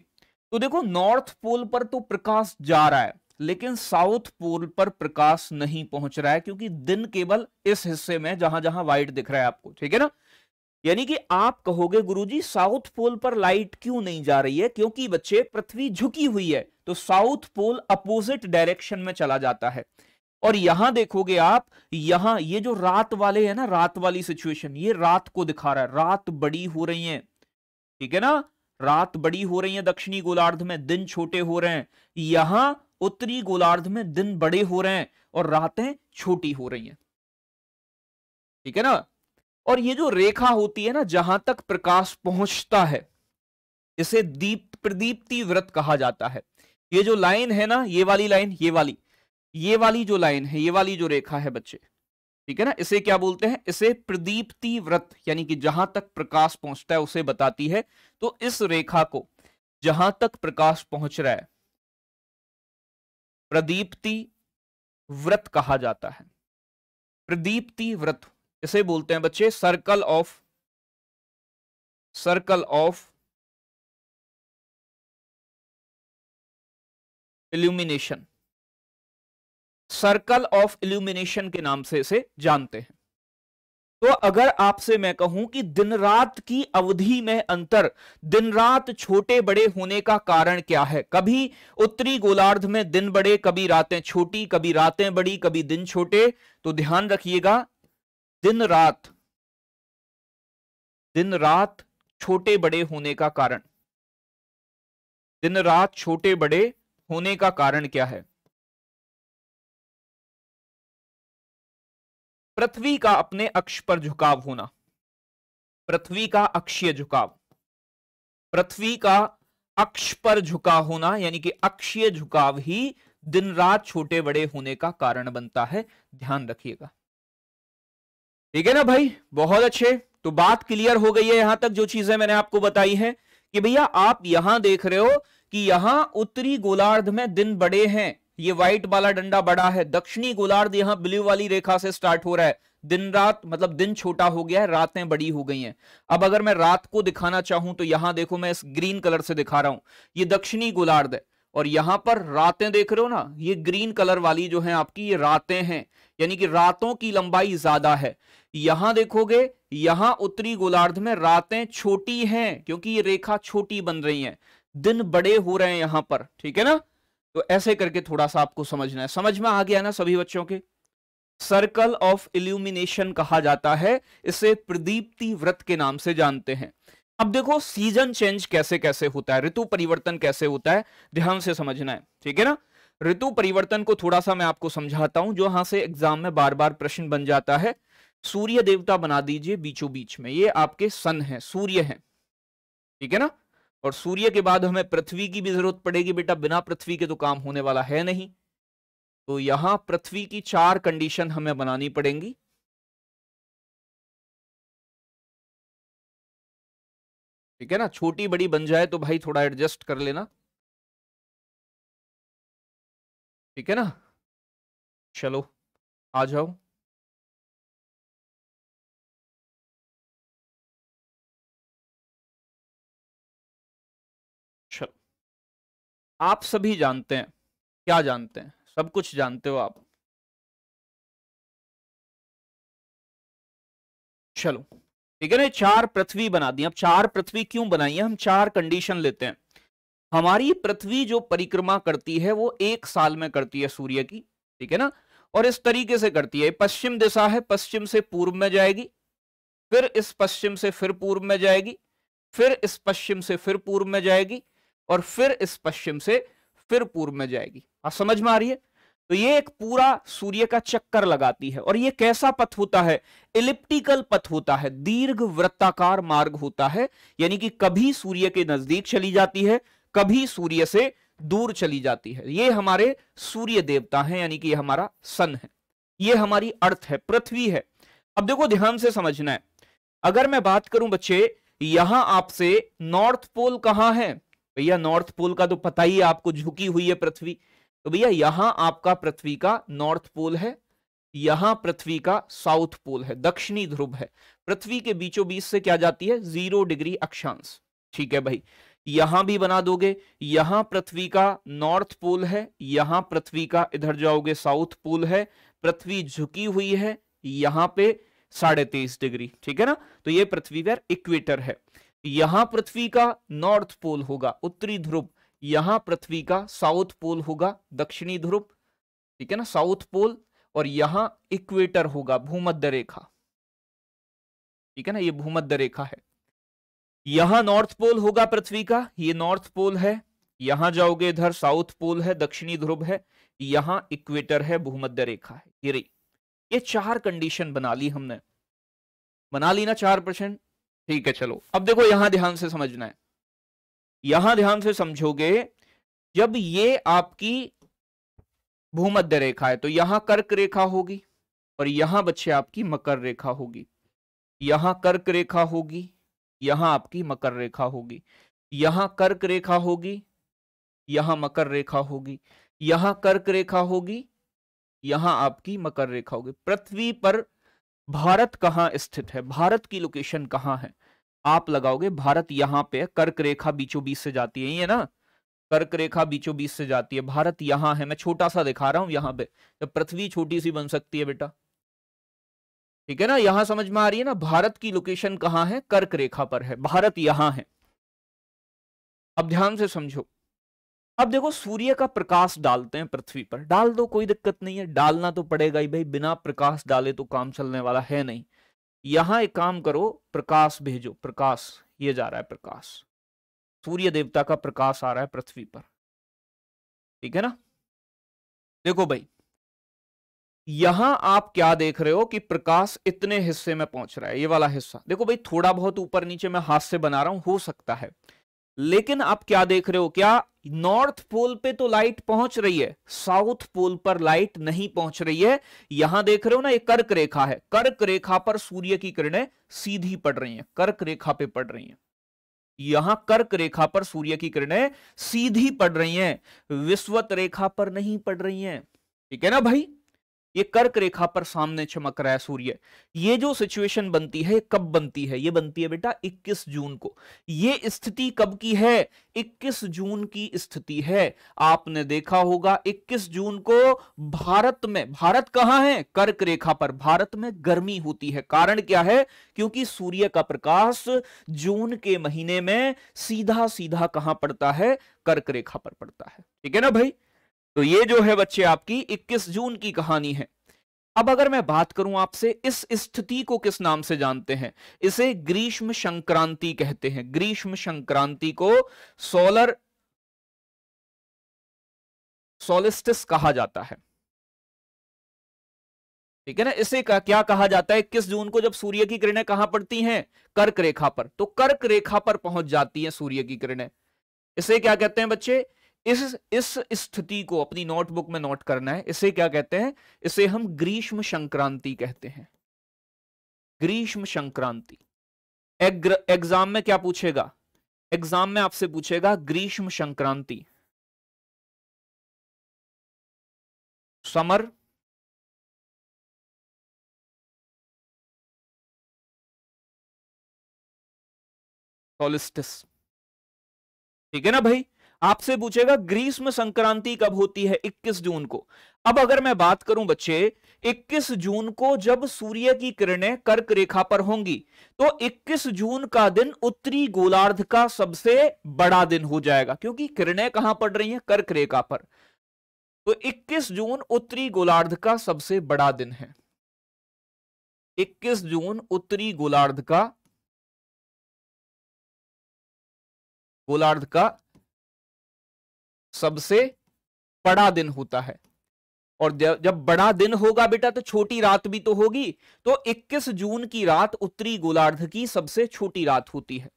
A: तो देखो नॉर्थ पोल पर तो प्रकाश जा रहा है लेकिन साउथ पोल पर प्रकाश नहीं पहुंच रहा है क्योंकि दिन केवल इस हिस्से में जहां जहां वाइट दिख रहा है आपको ठीक है ना यानी कि आप कहोगे गुरुजी साउथ पोल पर लाइट क्यों नहीं जा रही है क्योंकि बच्चे पृथ्वी झुकी हुई है तो साउथ पोल अपोजिट डायरेक्शन में चला जाता है और यहां देखोगे आप यहां ये जो रात वाले है ना रात वाली सिचुएशन ये रात को दिखा रहा है रात बड़ी हो रही है ठीक है ना रात बड़ी हो रही है दक्षिणी गोलार्ध में दिन छोटे हो रहे हैं यहां उत्तरी गोलार्ध में दिन बड़े हो रहे हैं और रातें छोटी हो रही हैं ठीक है ना और ये जो रेखा होती है ना जहां तक प्रकाश पहुंचता है इसे दीप प्रदीप्ति व्रत कहा जाता है ये जो लाइन है ना ये वाली लाइन ये वाली ये वाली जो लाइन है ये वाली जो रेखा है बच्चे ठीक है ना इसे क्या बोलते हैं इसे प्रदीप्ति व्रत यानी कि जहां तक प्रकाश पहुंचता है उसे बताती है तो इस रेखा को जहां तक प्रकाश पहुंच रहा है प्रदीप्ति व्रत कहा जाता है प्रदीप्ति व्रत इसे बोलते हैं बच्चे circle of circle of
B: illumination
A: circle of illumination के नाम से इसे जानते हैं तो अगर आपसे मैं कहूं कि दिन रात की अवधि में अंतर दिन रात छोटे बड़े होने का कारण क्या है कभी उत्तरी गोलार्ध में दिन बड़े कभी रातें छोटी कभी रातें बड़ी कभी दिन छोटे तो ध्यान रखिएगा दिन रात दिन रात छोटे बड़े होने का कारण दिन रात छोटे बड़े होने का कारण क्या है
B: पृथ्वी का अपने अक्ष
A: पर झुकाव होना पृथ्वी का अक्षीय झुकाव पृथ्वी का अक्ष पर झुका होना यानी कि अक्षीय झुकाव ही दिन रात छोटे बड़े होने का कारण बनता है ध्यान रखिएगा ठीक है ना भाई बहुत अच्छे तो बात क्लियर हो गई है यहां तक जो चीजें मैंने आपको बताई हैं कि भैया आप यहां देख रहे हो कि यहां उत्तरी गोलार्ध में दिन बड़े हैं ये व्हाइट वाला डंडा बड़ा है दक्षिणी गोलार्ध यहां ब्लू वाली रेखा से स्टार्ट हो रहा है दिन रात मतलब दिन छोटा हो गया है रातें बड़ी हो गई हैं अब अगर मैं रात को दिखाना चाहूं तो यहां देखो मैं इस ग्रीन कलर से दिखा रहा हूं ये दक्षिणी गोलार्ध है और यहां पर रातें देख रहे हो ना ये ग्रीन कलर वाली जो है आपकी ये रातें हैं यानी कि रातों की लंबाई ज्यादा है यहां देखोगे यहां उत्तरी गोलार्ध में रातें छोटी हैं क्योंकि ये रेखा छोटी बन रही है दिन बड़े हो रहे हैं यहां पर ठीक है ना तो ऐसे करके थोड़ा सा आपको समझना है समझ में आ गया ना सभी बच्चों के सर्कल ऑफ इल्यूमिनेशन कहा जाता है इसे प्रदीप्ति व्रत के नाम से जानते हैं अब देखो सीजन चेंज कैसे कैसे होता है ऋतु परिवर्तन कैसे होता है ध्यान से समझना है ठीक है ना ऋतु परिवर्तन को थोड़ा सा मैं आपको समझाता हूं जो यहां से एग्जाम में बार बार प्रश्न बन जाता है सूर्य देवता बना दीजिए बीचों बीच में ये आपके सन है सूर्य है ठीक है ना और सूर्य के बाद हमें पृथ्वी की भी जरूरत पड़ेगी बेटा बिना पृथ्वी के तो काम होने वाला है नहीं तो यहां पृथ्वी की चार कंडीशन हमें बनानी पड़ेंगी
B: ठीक है ना छोटी बड़ी बन जाए तो भाई थोड़ा एडजस्ट कर लेना ठीक है ना चलो आ जाओ आप सभी जानते हैं क्या जानते हैं सब कुछ जानते हो आप
A: चलो ठीक है ना चार पृथ्वी बना दी अब चार पृथ्वी क्यों बनाई है हम चार कंडीशन लेते हैं हमारी पृथ्वी जो परिक्रमा करती है वो एक साल में करती है सूर्य की ठीक है ना और इस तरीके से करती है पश्चिम दिशा है पश्चिम से पूर्व में जाएगी फिर इस पश्चिम से फिर पूर्व में जाएगी फिर इस पश्चिम से फिर पूर्व में जाएगी और फिर इस पश्चिम से फिर पूर्व में जाएगी आप हाँ, समझ में आ रही है तो ये एक पूरा सूर्य का चक्कर लगाती है और ये कैसा पथ होता है इलिप्टिकल पथ होता है दीर्घ वृत्ताकार मार्ग होता है यानी कि कभी सूर्य के नजदीक चली जाती है कभी सूर्य से दूर चली जाती है ये हमारे सूर्य देवता हैं यानी कि ये हमारा सन है ये हमारी अर्थ है पृथ्वी है अब देखो ध्यान से समझना है अगर मैं बात करूं बच्चे यहां आपसे नॉर्थ पोल कहां है भैया नॉर्थ पोल का तो पता ही आपको झुकी हुई है पृथ्वी तो भैया यहां आपका पृथ्वी का नॉर्थ पोल है यहां पृथ्वी का साउथ पोल है दक्षिणी ध्रुव है पृथ्वी के बीचों बीच से क्या जाती है जीरो डिग्री अक्षांश ठीक है भाई यहां भी बना दोगे यहां पृथ्वी का नॉर्थ पोल है यहां पृथ्वी का इधर जाओगे साउथ पोल है पृथ्वी झुकी हुई है यहां पे साढ़े तेईस डिग्री ठीक है ना तो ये पृथ्वी पर इक्वेटर है यहां पृथ्वी का नॉर्थ पोल होगा उत्तरी ध्रुव यहां पृथ्वी का साउथ पोल होगा दक्षिणी ध्रुव ठीक है ना साउथ पोल और यहां इक्वेटर होगा भूमध्य रेखा ठीक है ना ये भूमध्य रेखा है यहां नॉर्थ पोल होगा पृथ्वी का ये नॉर्थ पोल है यहां जाओगे इधर साउथ पोल है दक्षिणी ध्रुव है यहां इक्वेटर है भूमध्य रेखा है ये रही ये चार कंडीशन बना ली हमने बना ली ना चार परसेंट ठीक है चलो अब देखो यहां ध्यान से समझना है यहां ध्यान से समझोगे जब ये आपकी भूमध्य रेखा है तो यहां कर्क रेखा होगी और यहां बच्चे आपकी मकर रेखा होगी यहां कर्क रेखा होगी यहां आपकी मकर रेखा होगी यहां कर्क रेखा होगी यहां मकर रेखा होगी यहां कर्क रेखा होगी यहां आपकी मकर रेखा होगी पृथ्वी पर भारत कहाँ स्थित है भारत की लोकेशन कहाँ है आप लगाओगे भारत यहाँ पे कर्क रेखा बीचों बीच से जाती है ये ना कर्क रेखा बीचों बीच से जाती है भारत यहाँ है मैं छोटा सा दिखा रहा हूँ यहाँ पे तो पृथ्वी छोटी सी बन सकती है बेटा ठीक है ना यहां समझ में आ रही है ना भारत की लोकेशन कहाँ है कर्क रेखा पर है भारत यहाँ है अब ध्यान से समझो अब देखो सूर्य का प्रकाश डालते हैं पृथ्वी पर डाल दो कोई दिक्कत नहीं है डालना तो पड़ेगा ही भाई बिना प्रकाश डाले तो काम चलने वाला है नहीं यहां एक काम करो प्रकाश भेजो प्रकाश ये जा रहा है प्रकाश सूर्य देवता का प्रकाश आ रहा है पृथ्वी पर ठीक है ना देखो भाई यहां आप क्या देख रहे हो कि प्रकाश इतने हिस्से में पहुंच रहा है ये वाला हिस्सा देखो भाई थोड़ा बहुत ऊपर नीचे मैं हाथ से बना रहा हूं हो सकता है लेकिन आप क्या देख रहे हो क्या नॉर्थ पोल पे तो लाइट पहुंच रही है साउथ पोल पर लाइट नहीं पहुंच रही है यहां देख रहे हो ना ये कर्क रेखा है कर्क रेखा पर सूर्य की किरणें सीधी पड़ रही हैं कर्क रेखा पे पड़ रही हैं यहां कर्क रेखा पर सूर्य की किरणें सीधी पड़ रही हैं विश्वत रेखा पर नहीं पड़ रही हैं ठीक है ना भाई ये कर्क रेखा पर सामने चमक रहा है सूर्य ये जो सिचुएशन बनती है कब बनती है ये बनती है बेटा 21 जून को ये स्थिति कब की है 21 जून की स्थिति है आपने देखा होगा 21 जून को भारत में भारत कहां है कर्क रेखा पर भारत में गर्मी होती है कारण क्या है क्योंकि सूर्य का प्रकाश जून के महीने में सीधा सीधा कहां पड़ता है कर्क रेखा पर पड़ता है ठीक है ना भाई तो ये जो है बच्चे आपकी 21 जून की कहानी है अब अगर मैं बात करूं आपसे इस स्थिति को किस नाम से जानते हैं इसे ग्रीष्म संक्रांति कहते हैं ग्रीष्म संक्रांति को सोलर सोलिस्टिस कहा जाता है ठीक है ना इसे का, क्या कहा जाता है इक्कीस जून को जब सूर्य की किरणें कहां पड़ती हैं कर्क रेखा पर तो कर्क रेखा पर पहुंच जाती है सूर्य की किरणें इसे क्या कहते हैं बच्चे इस इस स्थिति को अपनी नोटबुक में नोट करना है इसे क्या कहते हैं इसे हम ग्रीष्म संक्रांति कहते हैं ग्रीष्म संक्रांति एग्जाम में क्या पूछेगा एग्जाम में आपसे पूछेगा ग्रीष्म संक्रांति
B: समर सोलिस्टिस
A: ठीक है ना भाई आपसे पूछेगा ग्रीस में संक्रांति कब होती है 21 जून को अब अगर मैं बात करूं बच्चे 21 जून को जब सूर्य की किरणें कर्क रेखा पर होंगी तो 21 जून का दिन उत्तरी गोलार्ध का सबसे बड़ा दिन हो जाएगा क्योंकि किरणें कहां पड़ रही हैं कर्क रेखा पर तो 21 जून उत्तरी गोलार्ध का सबसे बड़ा दिन है 21 जून
B: उत्तरी गोलार्ध का गोलार्ध
A: का सबसे बड़ा दिन होता है और जब बड़ा दिन होगा बेटा तो छोटी रात भी तो होगी तो 21 जून की रात उत्तरी गोलार्ध की सबसे छोटी रात होती है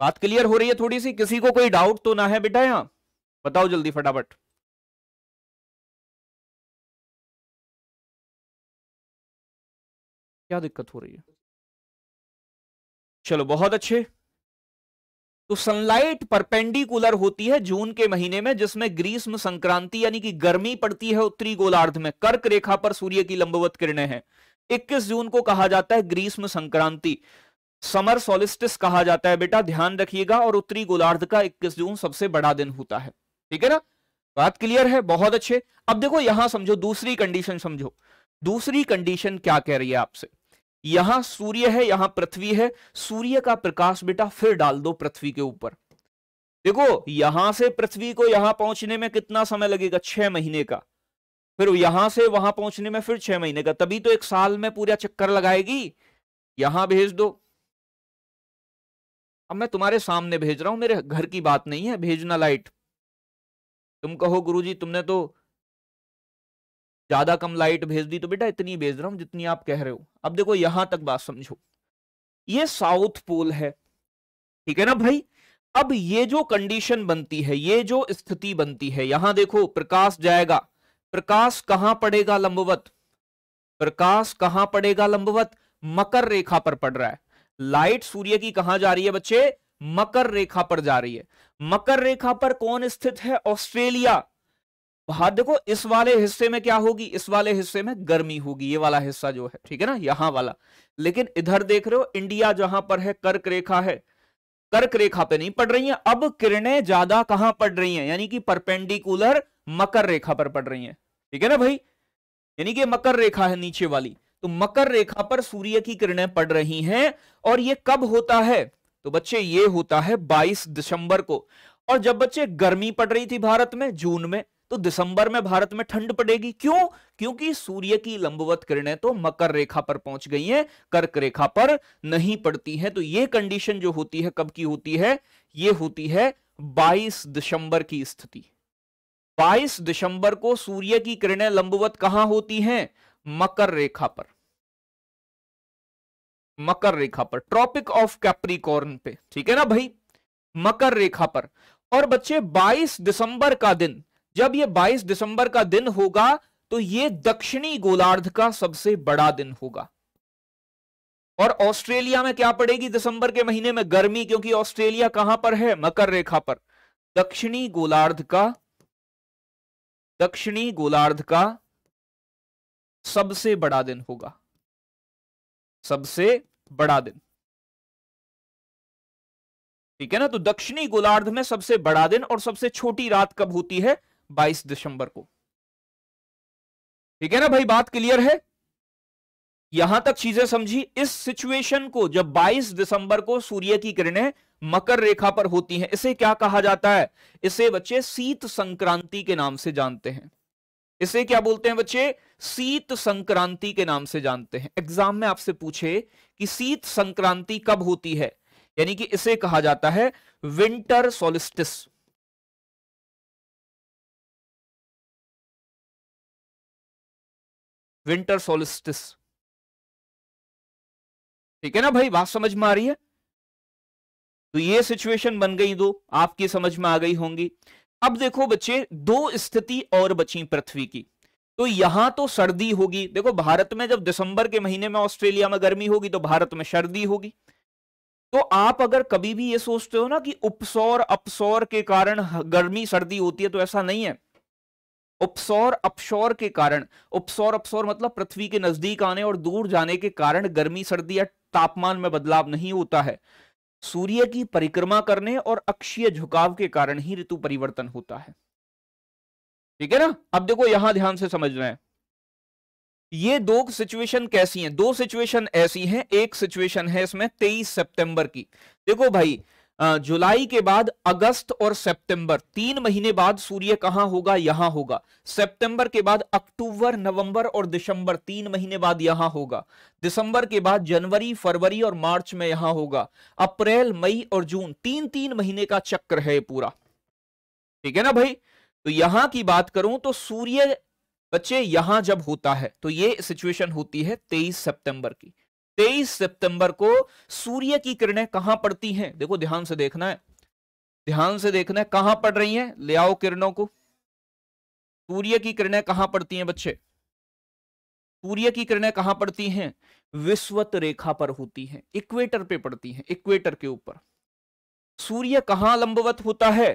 A: बात क्लियर हो रही है थोड़ी सी किसी को कोई डाउट तो ना है बेटा यहां बताओ जल्दी फटाफट क्या दिक्कत हो रही है चलो बहुत अच्छे तो सनलाइट परपेंडिकुलर होती है जून के महीने में जिसमें ग्रीष्म संक्रांति यानी कि गर्मी पड़ती है उत्तरी गोलार्ध में कर्क रेखा पर सूर्य की लंबवत किरणें हैं 21 जून को कहा जाता है ग्रीष्म संक्रांति समर सोलिस्टिस कहा जाता है बेटा ध्यान रखिएगा और उत्तरी गोलार्ध का 21 जून सबसे बड़ा दिन होता है ठीक है ना बात क्लियर है बहुत अच्छे अब देखो यहां समझो दूसरी कंडीशन समझो दूसरी कंडीशन क्या कह रही है आपसे यहां सूर्य है यहां पृथ्वी है सूर्य का प्रकाश बेटा फिर डाल दो पृथ्वी के ऊपर देखो यहां से पृथ्वी को यहां पहुंचने में कितना समय लगेगा छह महीने का फिर यहां से वहां पहुंचने में फिर छह महीने का तभी तो एक साल में पूरा चक्कर लगाएगी यहां भेज दो अब मैं तुम्हारे सामने भेज रहा हूं मेरे घर की बात नहीं है भेजना लाइट तुम कहो गुरुजी तुमने तो ज्यादा कम लाइट भेज दी तो बेटा इतनी भेज रहा हूं जितनी आप कह रहे हो अब देखो यहां तक बात समझो ये साउथ पोल है ठीक है ना भाई अब ये जो कंडीशन बनती है ये जो स्थिति बनती है यहां देखो प्रकाश जाएगा प्रकाश कहां पड़ेगा लंबवत प्रकाश कहां पड़ेगा लंबवत मकर रेखा पर पड़ रहा है लाइट सूर्य की कहां जा रही है बच्चे मकर रेखा पर जा रही है मकर रेखा पर कौन स्थित है ऑस्ट्रेलिया बाहर हाँ, देखो इस वाले हिस्से में क्या होगी इस वाले हिस्से में गर्मी होगी ये वाला हिस्सा जो है ठीक है ना यहां वाला लेकिन इधर देख रहे हो इंडिया जहां पर है कर्क रेखा है कर्क रेखा पे नहीं पड़ रही है अब किरणें ज्यादा कहां पड़ रही हैं यानी कि परपेंडिकुलर मकर रेखा पर पड़ रही हैं ठीक है ना भाई यानी कि मकर रेखा है नीचे वाली तो मकर रेखा पर सूर्य की किरणें पड़ रही हैं और ये कब होता है तो बच्चे ये होता है 22 दिसंबर को और जब बच्चे गर्मी पड़ रही थी भारत में जून में तो दिसंबर में भारत में ठंड पड़ेगी क्यों क्योंकि सूर्य की लंबवत किरणें तो मकर रेखा पर पहुंच गई हैं कर्क रेखा पर नहीं पड़ती हैं तो ये कंडीशन जो होती है कब की होती है ये होती है 22 दिसंबर की स्थिति 22 दिसंबर को सूर्य की किरणें लंबवत कहां होती हैं मकर रेखा पर मकर रेखा पर ट्रॉपिक ऑफ कैप्रिकॉर्न पे ठीक है ना भाई मकर रेखा पर और बच्चे 22 दिसंबर का दिन जब ये 22 दिसंबर का दिन होगा तो ये दक्षिणी गोलार्ध का सबसे बड़ा दिन होगा और ऑस्ट्रेलिया में क्या पड़ेगी दिसंबर के महीने में गर्मी क्योंकि ऑस्ट्रेलिया कहां पर है मकर रेखा पर दक्षिणी गोलार्ध का दक्षिणी गोलार्ध का सबसे बड़ा दिन होगा सबसे बड़ा दिन ठीक है ना तो दक्षिणी गोलार्ध में सबसे बड़ा दिन और सबसे छोटी रात कब होती है 22 दिसंबर को ठीक है ना भाई बात क्लियर है यहां तक चीजें समझी इस सिचुएशन को जब 22 दिसंबर को सूर्य की किरणें मकर रेखा पर होती हैं इसे क्या कहा जाता है इसे बच्चे शीत संक्रांति के नाम से जानते हैं इसे क्या बोलते हैं बच्चे शीत संक्रांति के नाम से जानते हैं एग्जाम में आपसे पूछे कि शीत संक्रांति कब होती है यानी कि इसे कहा जाता है विंटर सोलिस्टिस
B: विंटर सोलिस्टिस
A: ठीक है ना भाई बात समझ में आ रही है तो ये सिचुएशन बन गई दो आपकी समझ में आ गई होंगी अब देखो बच्चे दो स्थिति और बची पृथ्वी की तो यहां तो सर्दी होगी देखो भारत में जब दिसंबर के महीने में ऑस्ट्रेलिया में गर्मी होगी तो भारत में सर्दी होगी तो आप अगर कभी भी ये सोचते हो ना कि उपसौर अपसौर के कारण गर्मी सर्दी होती है तो ऐसा नहीं है उपसौर अपशौर के कारण उपसौर अपसौर मतलब पृथ्वी के नजदीक आने और दूर जाने के कारण गर्मी सर्दी या तापमान में बदलाव नहीं होता है सूर्य की परिक्रमा करने और अक्षीय झुकाव के कारण ही ऋतु परिवर्तन होता है ठीक है ना अब देखो यहां ध्यान से समझ रहे हैं ये दो सिचुएशन कैसी हैं दो सिचुएशन ऐसी हैं एक सिचुएशन है इसमें तेईस सितंबर की देखो भाई जुलाई के बाद अगस्त और सितंबर तीन महीने बाद सूर्य कहां होगा यहां होगा सितंबर के बाद अक्टूबर नवंबर और दिसंबर तीन महीने बाद यहां होगा दिसंबर के बाद जनवरी फरवरी और मार्च में यहां होगा अप्रैल मई और जून तीन तीन महीने का चक्र है पूरा ठीक है ना भाई तो यहां की बात करूं तो सूर्य बच्चे यहां जब होता है तो ये सिचुएशन होती है तेईस सेप्टेंबर की तेईस सितंबर को सूर्य की किरणें कहां पड़ती हैं देखो ध्यान से देखना है ध्यान से देखना है कहां पड़ रही हैं ले आओ किरणों को सूर्य की किरणें कहां पड़ती हैं बच्चे सूर्य की किरणें कहां पड़ती हैं विश्वत रेखा पर होती हैं इक्वेटर पे पड़ती हैं इक्वेटर के ऊपर सूर्य कहां लंबवत होता है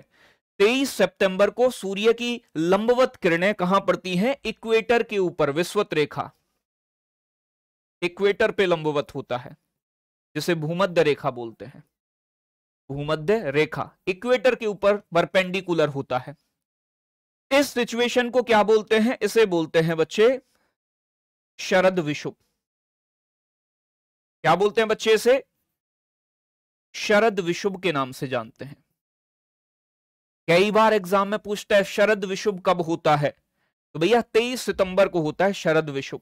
A: तेईस सितंबर को सूर्य की लंबवत किरणें कहां पड़ती हैं इक्वेटर के ऊपर विश्वत रेखा इक्वेटर पे लंबवत होता है जिसे भूमध्य रेखा बोलते हैं भूमध्य रेखा इक्वेटर के ऊपर परपेंडिकुलर होता है इस सिचुएशन को क्या बोलते हैं इसे बोलते हैं बच्चे शरद विशुभ क्या बोलते हैं बच्चे इसे शरद विशुभ के नाम से जानते हैं कई बार एग्जाम में पूछता है शरद विशुभ कब होता है तो भैया तेईस सितंबर को होता है शरद विशुभ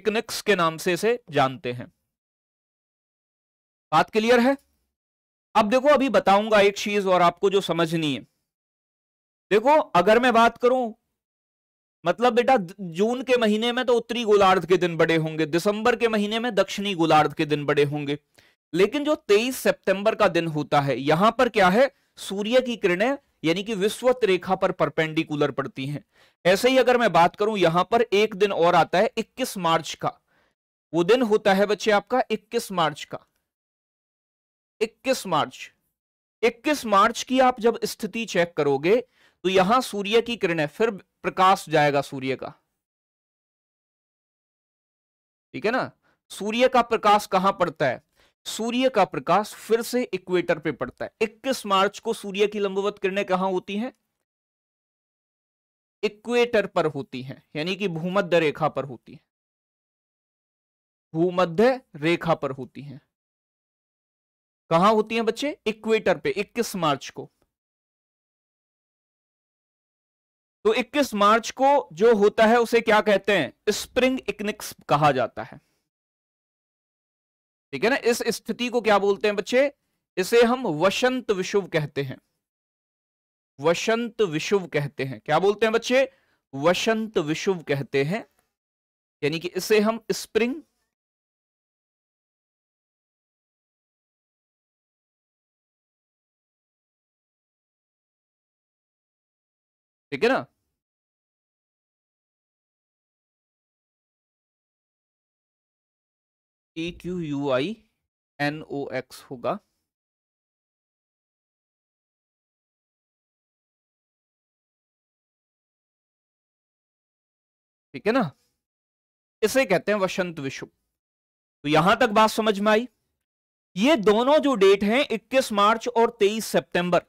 A: इकनिक्स के नाम से इसे जानते हैं बात क्लियर है अब देखो अभी बताऊंगा एक चीज और आपको जो समझनी है देखो अगर मैं बात करूं मतलब बेटा जून के महीने में तो उत्तरी गोलार्ध के दिन बड़े होंगे दिसंबर के महीने में दक्षिणी गोलार्ध के दिन बड़े होंगे लेकिन जो 23 सितंबर का दिन होता है यहां पर क्या है सूर्य की किरणें यानी कि विश्वत रेखा पर परपेंडिकुलर पड़ती हैं ऐसे ही अगर मैं बात करूं यहां पर एक दिन और आता है 21 मार्च का वो दिन होता है बच्चे आपका 21 मार्च का 21 मार्च 21 मार्च की आप जब स्थिति चेक करोगे तो यहां सूर्य की किरण फिर प्रकाश जाएगा सूर्य का ठीक है ना सूर्य का प्रकाश कहां पड़ता है सूर्य का प्रकाश फिर से इक्वेटर पे पड़ता है 21 मार्च को सूर्य की लंबवत किरणें कहां होती हैं इक्वेटर पर होती हैं यानी कि भूमध्य रेखा पर होती हैं भूमध्य रेखा पर होती हैं
B: कहां होती हैं बच्चे इक्वेटर पे 21 मार्च को तो 21 मार्च को जो होता है उसे क्या कहते
A: हैं स्प्रिंग इक्निक्स कहा जाता है ठीक है ना इस स्थिति को क्या बोलते हैं बच्चे इसे हम वसंत विशुभ कहते हैं वसंत विशुभ कहते हैं क्या बोलते हैं बच्चे वसंत विशुभ कहते हैं यानी कि इसे हम स्प्रिंग
B: ठीक है ना A Q U I N O X होगा ठीक है ना
A: इसे कहते हैं वसंत विषु तो यहां तक बात समझ में आई ये दोनों जो डेट हैं 21 मार्च और 23 सितंबर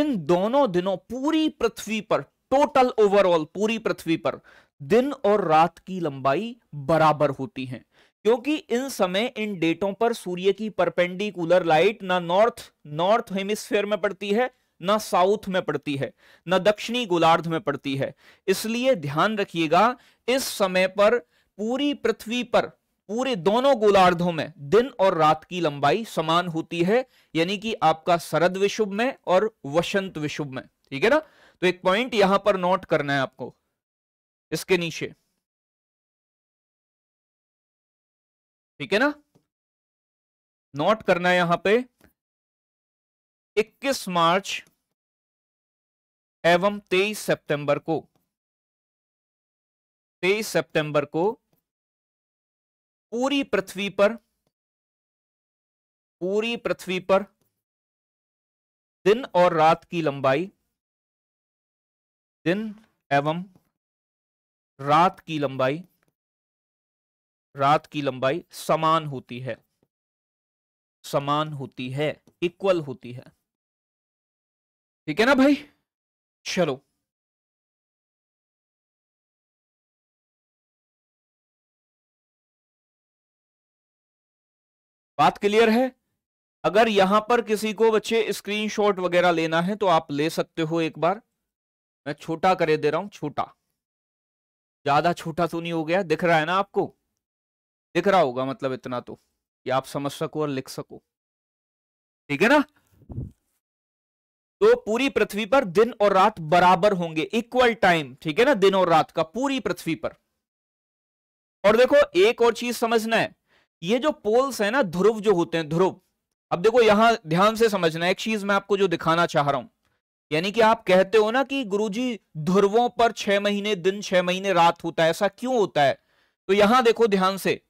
A: इन दोनों दिनों पूरी पृथ्वी पर टोटल ओवरऑल पूरी पृथ्वी पर दिन और रात की लंबाई बराबर होती है क्योंकि इन समय इन डेटों पर सूर्य की परपेंडिकुलर लाइट ना नॉर्थ नॉर्थ हेमिस्फेयर में पड़ती है ना साउथ में पड़ती है ना दक्षिणी गोलार्ध में पड़ती है इसलिए ध्यान रखिएगा इस समय पर पूरी पृथ्वी पर पूरे दोनों गोलार्धों में दिन और रात की लंबाई समान होती है यानी कि आपका शरद विशुभ में और वसंत विशुभ में ठीक है ना तो एक पॉइंट यहां पर नोट करना है आपको इसके नीचे
B: ठीक है ना नोट करना है यहां पे 21 मार्च एवं 23 सितंबर को 23 सितंबर को पूरी पृथ्वी पर पूरी पृथ्वी पर दिन और रात की लंबाई दिन एवं रात की
A: लंबाई रात की लंबाई समान होती है समान होती है इक्वल होती है ठीक है ना
B: भाई चलो बात
A: क्लियर है अगर यहां पर किसी को बच्चे स्क्रीनशॉट वगैरह लेना है तो आप ले सकते हो एक बार मैं छोटा करे दे रहा हूं छोटा ज्यादा छोटा तो नहीं हो गया दिख रहा है ना आपको दिख रहा होगा मतलब इतना तो कि आप समझ सको और लिख सको ठीक है ना तो पूरी पृथ्वी पर दिन और रात बराबर होंगे इक्वल टाइम ठीक है ना दिन और रात का पूरी पृथ्वी पर और देखो एक और चीज समझना है ये जो पोल्स है ना ध्रुव जो होते हैं ध्रुव अब देखो यहां ध्यान से समझना एक चीज मैं आपको जो दिखाना चाह रहा हूं यानी कि आप कहते हो ना कि गुरुजी ध्रुवों पर छह महीने दिन छह महीने रात होता है ऐसा क्यों होता है तो यहां देखो ध्यान से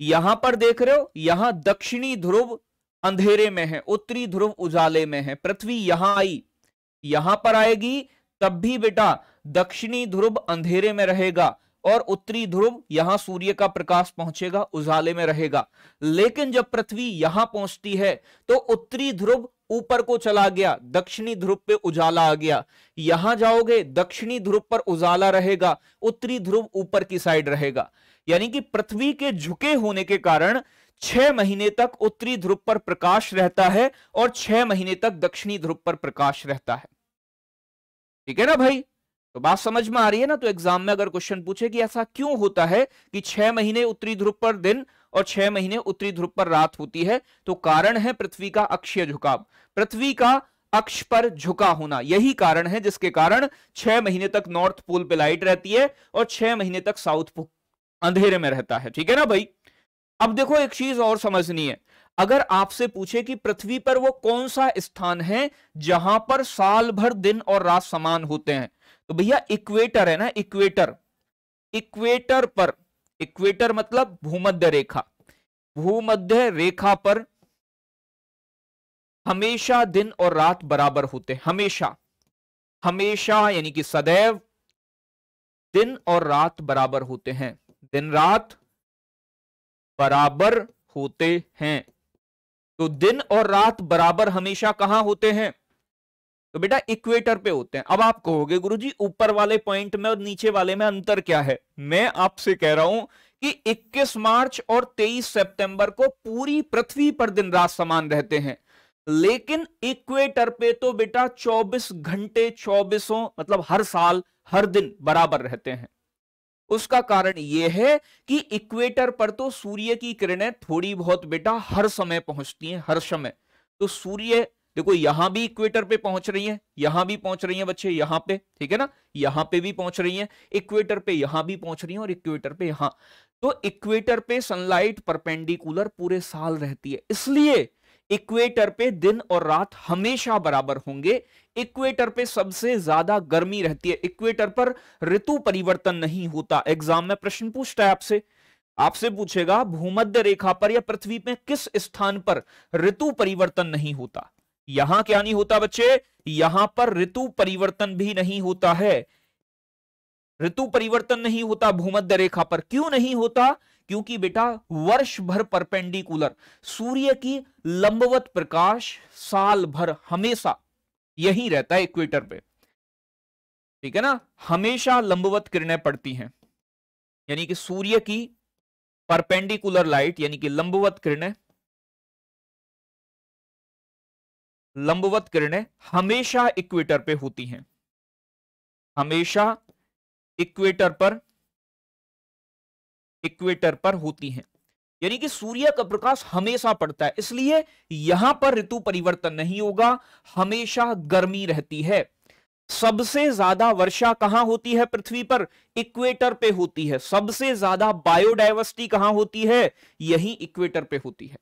A: यहां पर देख रहे हो यहां दक्षिणी ध्रुव अंधेरे में है उत्तरी ध्रुव उजाले में है पृथ्वी यहां आई यहां पर आएगी तब भी बेटा दक्षिणी ध्रुव अंधेरे में रहेगा और उत्तरी ध्रुव यहां सूर्य का प्रकाश पहुंचेगा उजाले में रहेगा लेकिन जब पृथ्वी यहां पहुंचती है तो उत्तरी ध्रुव ऊपर को चला गया दक्षिणी ध्रुव पे उजाला आ गया यहां जाओगे दक्षिणी ध्रुव पर उजाला रहेगा उत्तरी ध्रुव ऊपर की साइड रहेगा यानी कि पृथ्वी के झुके होने के कारण छह महीने तक उत्तरी ध्रुव पर प्रकाश रहता है और छह महीने तक दक्षिणी ध्रुव पर प्रकाश रहता है ठीक है ना भाई तो बात समझ में आ रही है ना तो एग्जाम में अगर क्वेश्चन पूछे कि ऐसा क्यों होता है कि छह महीने उत्तरी ध्रुव पर दिन और छह महीने उत्तरी ध्रुव पर रात होती है तो कारण है पृथ्वी का अक्षय झुकाव पृथ्वी का अक्ष पर झुका होना यही कारण है जिसके कारण छह महीने तक नॉर्थ पोल पे लाइट रहती है और छह महीने तक साउथ अंधेरे में रहता है ठीक है ना भाई अब देखो एक चीज और समझनी है अगर आपसे पूछे कि पृथ्वी पर वो कौन सा स्थान है जहां पर साल भर दिन और रात समान होते हैं तो भैया इक्वेटर है ना इक्वेटर इक्वेटर पर इक्वेटर मतलब भूमध्य रेखा भूमध्य रेखा पर हमेशा दिन और रात बराबर होते हैं हमेशा हमेशा यानी कि सदैव दिन और रात बराबर होते हैं दिन रात बराबर होते हैं तो दिन और रात बराबर हमेशा कहां होते हैं तो बेटा इक्वेटर पे होते हैं अब आप कहोगे गुरुजी ऊपर वाले पॉइंट में और नीचे वाले में अंतर क्या है मैं आपसे कह रहा हूं कि 21 मार्च और 23 सितंबर को पूरी पृथ्वी पर दिन रात समान रहते हैं लेकिन इक्वेटर पे तो बेटा 24 घंटे 24 मतलब हर साल हर दिन बराबर रहते हैं उसका कारण यह है कि इक्वेटर पर तो सूर्य की किरणें थोड़ी बहुत बेटा हर समय पहुंचती हैं हर समय तो सूर्य देखो यहां भी इक्वेटर पे पहुंच रही है यहां भी पहुंच रही है बच्चे यहां पे ठीक है ना यहां पे भी पहुंच रही है इक्वेटर पे यहां भी पहुंच रही है और इक्वेटर पे यहां तो इक्वेटर पे सनलाइट परपेंडिकुलर पूरे साल रहती है इसलिए इक्वेटर पे दिन और रात हमेशा बराबर होंगे इक्वेटर पे सबसे ज्यादा गर्मी रहती है इक्वेटर पर ऋतु परिवर्तन नहीं होता एग्जाम में प्रश्न पूछता है आपसे आपसे पूछेगा भूमध्य रेखा पर या पृथ्वी में किस स्थान पर ऋतु परिवर्तन नहीं होता यहां क्या नहीं होता बच्चे यहां पर ऋतु परिवर्तन भी नहीं होता है ऋतु परिवर्तन नहीं होता भूमध्य रेखा पर क्यों नहीं होता क्योंकि बेटा वर्ष भर परपेंडिकुलर सूर्य की लंबवत प्रकाश साल भर हमेशा यही रहता है इक्वेटर पे ठीक है ना हमेशा लंबवत किरणें पड़ती हैं यानी कि सूर्य की परपेंडिकुलर लाइट यानी कि लंबवत किरणें लंबवत किरणें हमेशा इक्वेटर पे होती हैं हमेशा इक्वेटर पर इक्वेटर पर होती हैं यानी कि सूर्य का प्रकाश हमेशा पड़ता है इसलिए यहां पर ऋतु परिवर्तन नहीं होगा हमेशा गर्मी रहती है सबसे ज्यादा वर्षा कहां होती है पृथ्वी पर इक्वेटर पे होती है सबसे ज्यादा बायोडाइवर्सिटी कहां होती है यही इक्वेटर पे होती है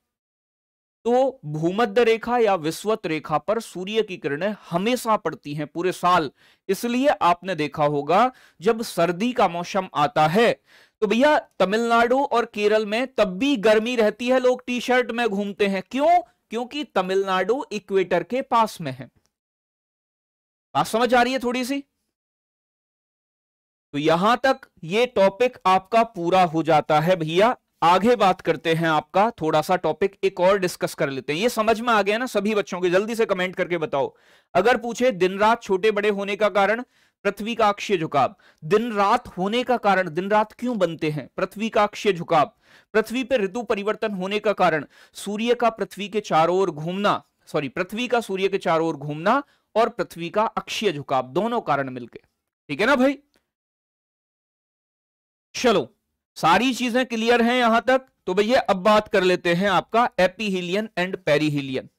A: तो भूमध्य रेखा या विश्वत रेखा पर सूर्य की किरणें हमेशा पड़ती हैं पूरे साल इसलिए आपने देखा होगा जब सर्दी का मौसम आता है तो भैया तमिलनाडु और केरल में तब भी गर्मी रहती है लोग टी शर्ट में घूमते हैं क्यों क्योंकि तमिलनाडु इक्वेटर के पास में है बात समझ आ रही है थोड़ी सी तो यहां तक ये टॉपिक आपका पूरा हो जाता है भैया आगे बात करते हैं आपका थोड़ा सा टॉपिक एक और डिस्कस कर लेते हैं ये समझ में आ गया ना सभी बच्चों के जल्दी से कमेंट करके बताओ अगर पूछे दिन रात छोटे बड़े होने का कारण पृथ्वी का अक्षय झुकाव दिन रात होने का कारण दिन रात क्यों बनते हैं पृथ्वी का अक्षय झुकाव पृथ्वी पर ऋतु परिवर्तन होने का कारण सूर्य का पृथ्वी के चारों ओर घूमना सॉरी पृथ्वी का सूर्य के चारों ओर घूमना और पृथ्वी का अक्षय झुकाव दोनों कारण मिलके ठीक है ना भाई चलो सारी चीजें क्लियर हैं यहां तक तो भैया अब बात कर लेते हैं आपका एपीहिलियन एंड पेरीहिलियन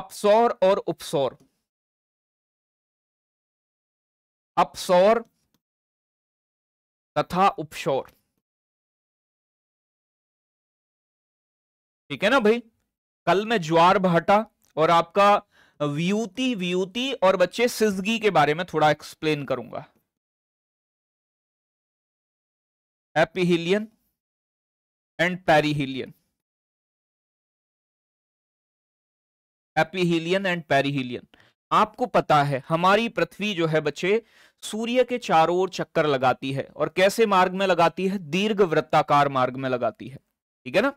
A: अपसौर और उपसौर
B: अपसौर तथा उपशौर ठीक है ना भाई
A: कल मैं ज्वार भाटा और आपका व्यूति व्यूति और बच्चे सिजगी के बारे में थोड़ा एक्सप्लेन करूंगा
B: एपिहिलियन एंड पैरीहिलियन
A: एपिहिलियन एंड पैरीहिलियन आपको पता है हमारी पृथ्वी जो है बच्चे सूर्य के चारों ओर चक्कर लगाती है और कैसे मार्ग में लगाती है दीर्घ वृत्ताकार मार्ग में लगाती है ठीक है ना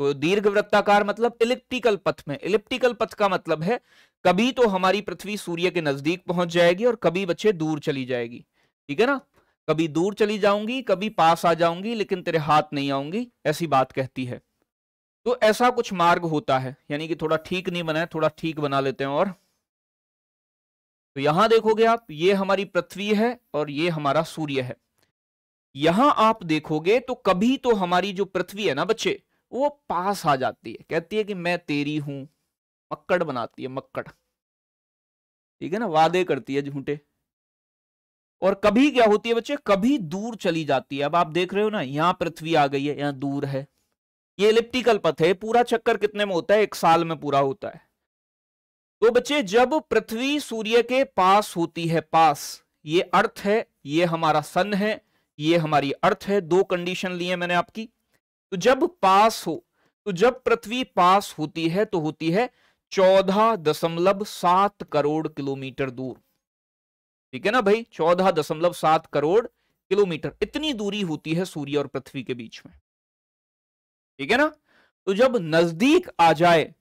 A: तो दीर्घ वृत्ताकार मतलब इलिप्टिकल पथ में इलिप्टिकल पथ का मतलब है कभी तो हमारी पृथ्वी सूर्य के नजदीक पहुंच जाएगी और कभी बच्चे दूर चली जाएगी ठीक है ना कभी दूर चली जाऊंगी कभी पास आ जाऊंगी लेकिन तेरे हाथ नहीं आऊंगी ऐसी बात कहती है तो ऐसा कुछ मार्ग होता है यानी कि थोड़ा ठीक नहीं बना है थोड़ा ठीक बना लेते हैं और तो यहां देखोगे आप ये हमारी पृथ्वी है और ये हमारा सूर्य है यहां आप देखोगे तो कभी तो हमारी जो पृथ्वी है ना बच्चे वो पास आ जाती है कहती है कि मैं तेरी हूं मक्कड़ बनाती है मक्कड़ ठीक है ना वादे करती है झूठे और कभी क्या होती है बच्चे कभी दूर चली जाती है अब आप देख रहे हो ना यहाँ पृथ्वी आ गई है यहाँ दूर है ये इलिप्टिकल पथ है पूरा चक्कर कितने में होता है एक साल में पूरा होता है तो बच्चे जब पृथ्वी सूर्य के पास होती है पास ये अर्थ है ये हमारा सन है ये हमारी अर्थ है दो कंडीशन लिए मैंने आपकी तो जब पास हो तो जब पृथ्वी पास होती है तो होती है चौदह दशमलव सात करोड़ किलोमीटर दूर ठीक है ना भाई चौदह दशमलव सात करोड़ किलोमीटर इतनी दूरी होती है सूर्य और पृथ्वी के बीच में ठीक है ना तो जब नजदीक आ जाए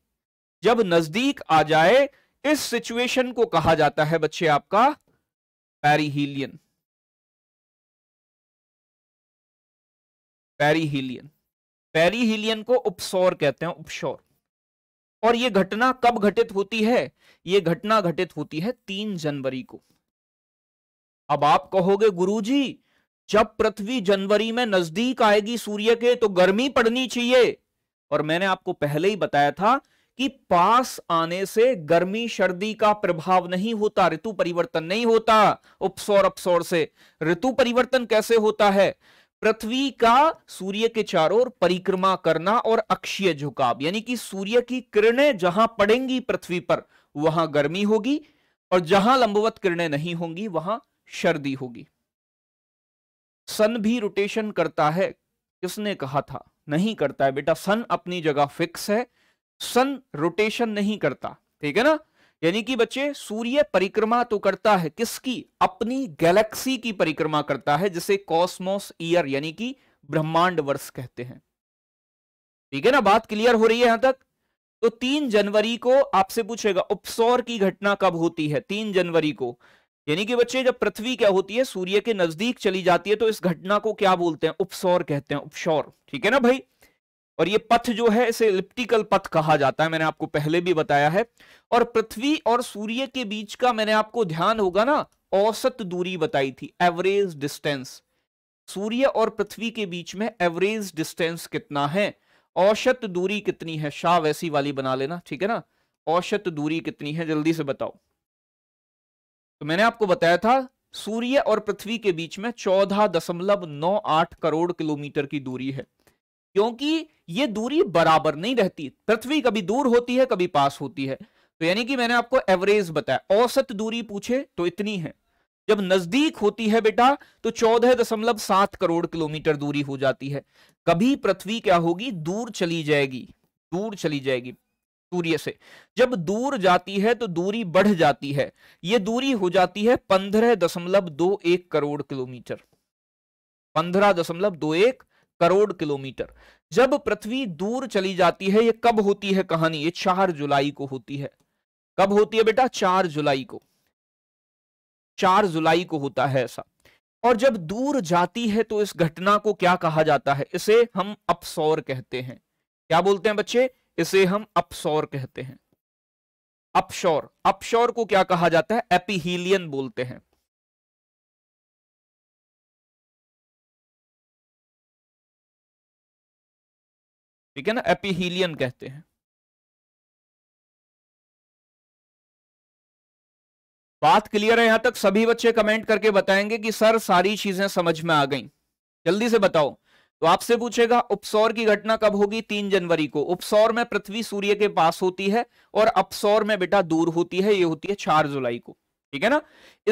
A: जब नजदीक आ जाए इस सिचुएशन को कहा जाता है बच्चे आपका पैरीहीलियन पैरीहीलियन पैरीहीलियन को उपसौर कहते हैं उपसौर और यह घटना कब घटित होती है यह घटना घटित होती है तीन जनवरी को अब आप कहोगे गुरुजी जब पृथ्वी जनवरी में नजदीक आएगी सूर्य के तो गर्मी पड़नी चाहिए और मैंने आपको पहले ही बताया था कि पास आने से गर्मी सर्दी का प्रभाव नहीं होता ऋतु परिवर्तन नहीं होता उपसौर अपसौर से ऋतु परिवर्तन कैसे होता है पृथ्वी का सूर्य के चारों ओर परिक्रमा करना और अक्षीय झुकाव यानी कि सूर्य की किरणें जहां पड़ेंगी पृथ्वी पर वहां गर्मी होगी और जहां लंबवत किरणें नहीं होंगी वहां सर्दी होगी सन भी रोटेशन करता है किसने कहा था नहीं करता है बेटा सन अपनी जगह फिक्स है सन रोटेशन नहीं करता ठीक है ना यानी कि बच्चे सूर्य परिक्रमा तो करता है किसकी अपनी गैलेक्सी की परिक्रमा करता है जिसे कॉस्मोस ईयर यानी कि ब्रह्मांड वर्ष कहते हैं ठीक है ना बात क्लियर हो रही है यहां तक तो तीन जनवरी को आपसे पूछेगा उपसौर की घटना कब होती है तीन जनवरी को यानी कि बच्चे जब पृथ्वी क्या होती है सूर्य के नजदीक चली जाती है तो इस घटना को क्या बोलते हैं उपसौर कहते हैं उपसौर ठीक है ना भाई और ये पथ जो है इसे इलिप्टिकल पथ कहा जाता है मैंने आपको पहले भी बताया है और पृथ्वी और सूर्य के बीच का मैंने आपको ध्यान होगा ना औसत दूरी बताई थी एवरेज डिस्टेंस सूर्य और पृथ्वी के बीच में एवरेज डिस्टेंस कितना है औसत दूरी कितनी है शाह वैसी वाली बना लेना ठीक है ना औसत दूरी कितनी है जल्दी से बताओ तो मैंने आपको बताया था सूर्य और पृथ्वी के बीच में चौदह दशमलव नौ आठ करोड़ किलोमीटर की दूरी है क्योंकि ये दूरी बराबर नहीं रहती पृथ्वी कभी दूर होती है कभी पास होती है तो यानी कि मैंने आपको एवरेज बताया औसत दूरी पूछे तो इतनी है जब नजदीक होती है बेटा तो चौदह दशमलव सात करोड़ किलोमीटर दूरी हो जाती है कभी पृथ्वी क्या होगी दूर चली जाएगी दूर चली जाएगी सूर्य से जब दूर जाती है तो दूरी बढ़ जाती है यह दूरी हो जाती है पंद्रह दशमलव दो एक करोड़ किलोमीटर पंद्रह दशमलव दो एक करोड़ किलोमीटर जब पृथ्वी दूर चली जाती है ये कब होती है कहानी ये चार जुलाई को होती है कब होती है बेटा चार जुलाई को चार जुलाई को होता है ऐसा और जब दूर जाती है तो इस घटना को क्या कहा जाता है इसे हम अपसौर कहते हैं क्या बोलते हैं बच्चे इसे हम अपसौर कहते हैं अपशौर अपशौर को क्या कहा जाता है एपिहीलियन
B: बोलते हैं ठीक है ना एपिहीलियन कहते हैं बात क्लियर है
A: यहां तक सभी बच्चे कमेंट करके बताएंगे कि सर सारी चीजें समझ में आ गई जल्दी से बताओ तो आपसे पूछेगा उपसौर की घटना कब होगी तीन जनवरी को उपसौर में पृथ्वी सूर्य के पास होती है और अपसौर में बेटा दूर होती है ये होती है चार जुलाई को ठीक है ना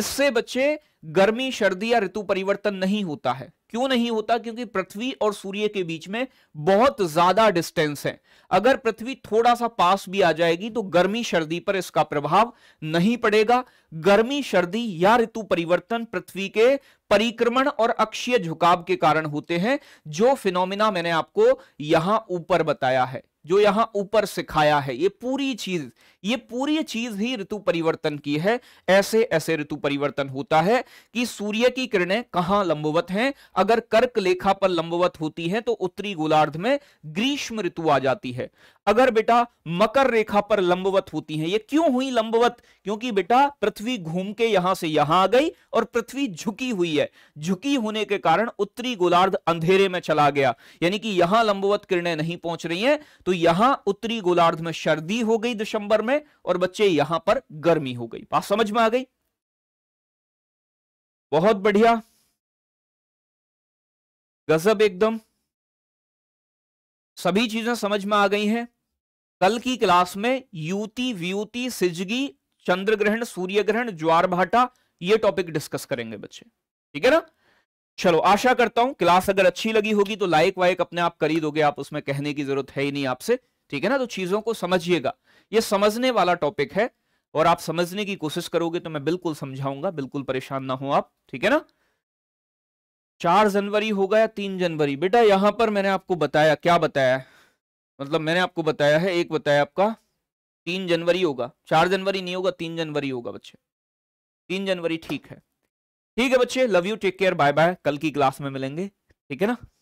A: इससे बच्चे गर्मी सर्दी या ऋतु परिवर्तन नहीं होता है क्यों नहीं होता क्योंकि पृथ्वी और सूर्य के बीच में बहुत ज्यादा डिस्टेंस है अगर पृथ्वी थोड़ा सा पास भी आ जाएगी तो गर्मी सर्दी पर इसका प्रभाव नहीं पड़ेगा गर्मी सर्दी या ऋतु परिवर्तन पृथ्वी के परिक्रमण और अक्षीय झुकाव के कारण होते हैं जो फिनोमिना मैंने आपको यहां ऊपर बताया है जो यहां ऊपर सिखाया है ये पूरी चीज ये पूरी चीज ही ऋतु परिवर्तन की है ऐसे ऐसे ऋतु परिवर्तन होता है कि सूर्य की किरणें कहां लंबवत हैं अगर कर्क लेखा पर लंबवत होती हैं तो उत्तरी गोलार्ध में ग्रीष्म ऋतु आ जाती है अगर बेटा मकर रेखा पर लंबवत होती है ये क्यों हुई लंबवत क्योंकि बेटा पृथ्वी घूम के यहां से यहां आ गई और पृथ्वी झुकी हुई है झुकी होने के कारण उत्तरी गोलार्ध अंधेरे में चला गया यानी कि यहां लंबवत किरणें नहीं पहुंच रही हैं तो यहां उत्तरी गोलार्ध में सर्दी हो गई दिसंबर में में और बच्चे यहां पर गर्मी हो गई बात समझ में आ गई
B: बहुत बढ़िया गजब
A: एकदम सभी चीजें समझ में आ गई हैं कल की क्लास में युति व्यूति सिजगी चंद्र ग्रहण सूर्य ग्रहण ज्वार भाटा ये टॉपिक डिस्कस करेंगे बच्चे ठीक है ना चलो आशा करता हूं क्लास अगर अच्छी लगी होगी तो लाइक वाइक अपने आप कर दोगे आप उसमें कहने की जरूरत है ही नहीं आपसे ठीक है ना तो चीजों को समझिएगा ये समझने वाला टॉपिक है और आप समझने की कोशिश करोगे तो मैं बिल्कुल समझाऊंगा बिल्कुल परेशान ना हो आप ठीक है ना चार जनवरी होगा या तीन जनवरी बेटा यहां पर मैंने आपको बताया क्या बताया मतलब मैंने आपको बताया है एक बताया आपका तीन जनवरी होगा चार जनवरी नहीं होगा तीन जनवरी होगा बच्चे तीन जनवरी ठीक है ठीक है बच्चे love you take care bye bye कल की क्लास में मिलेंगे ठीक है ना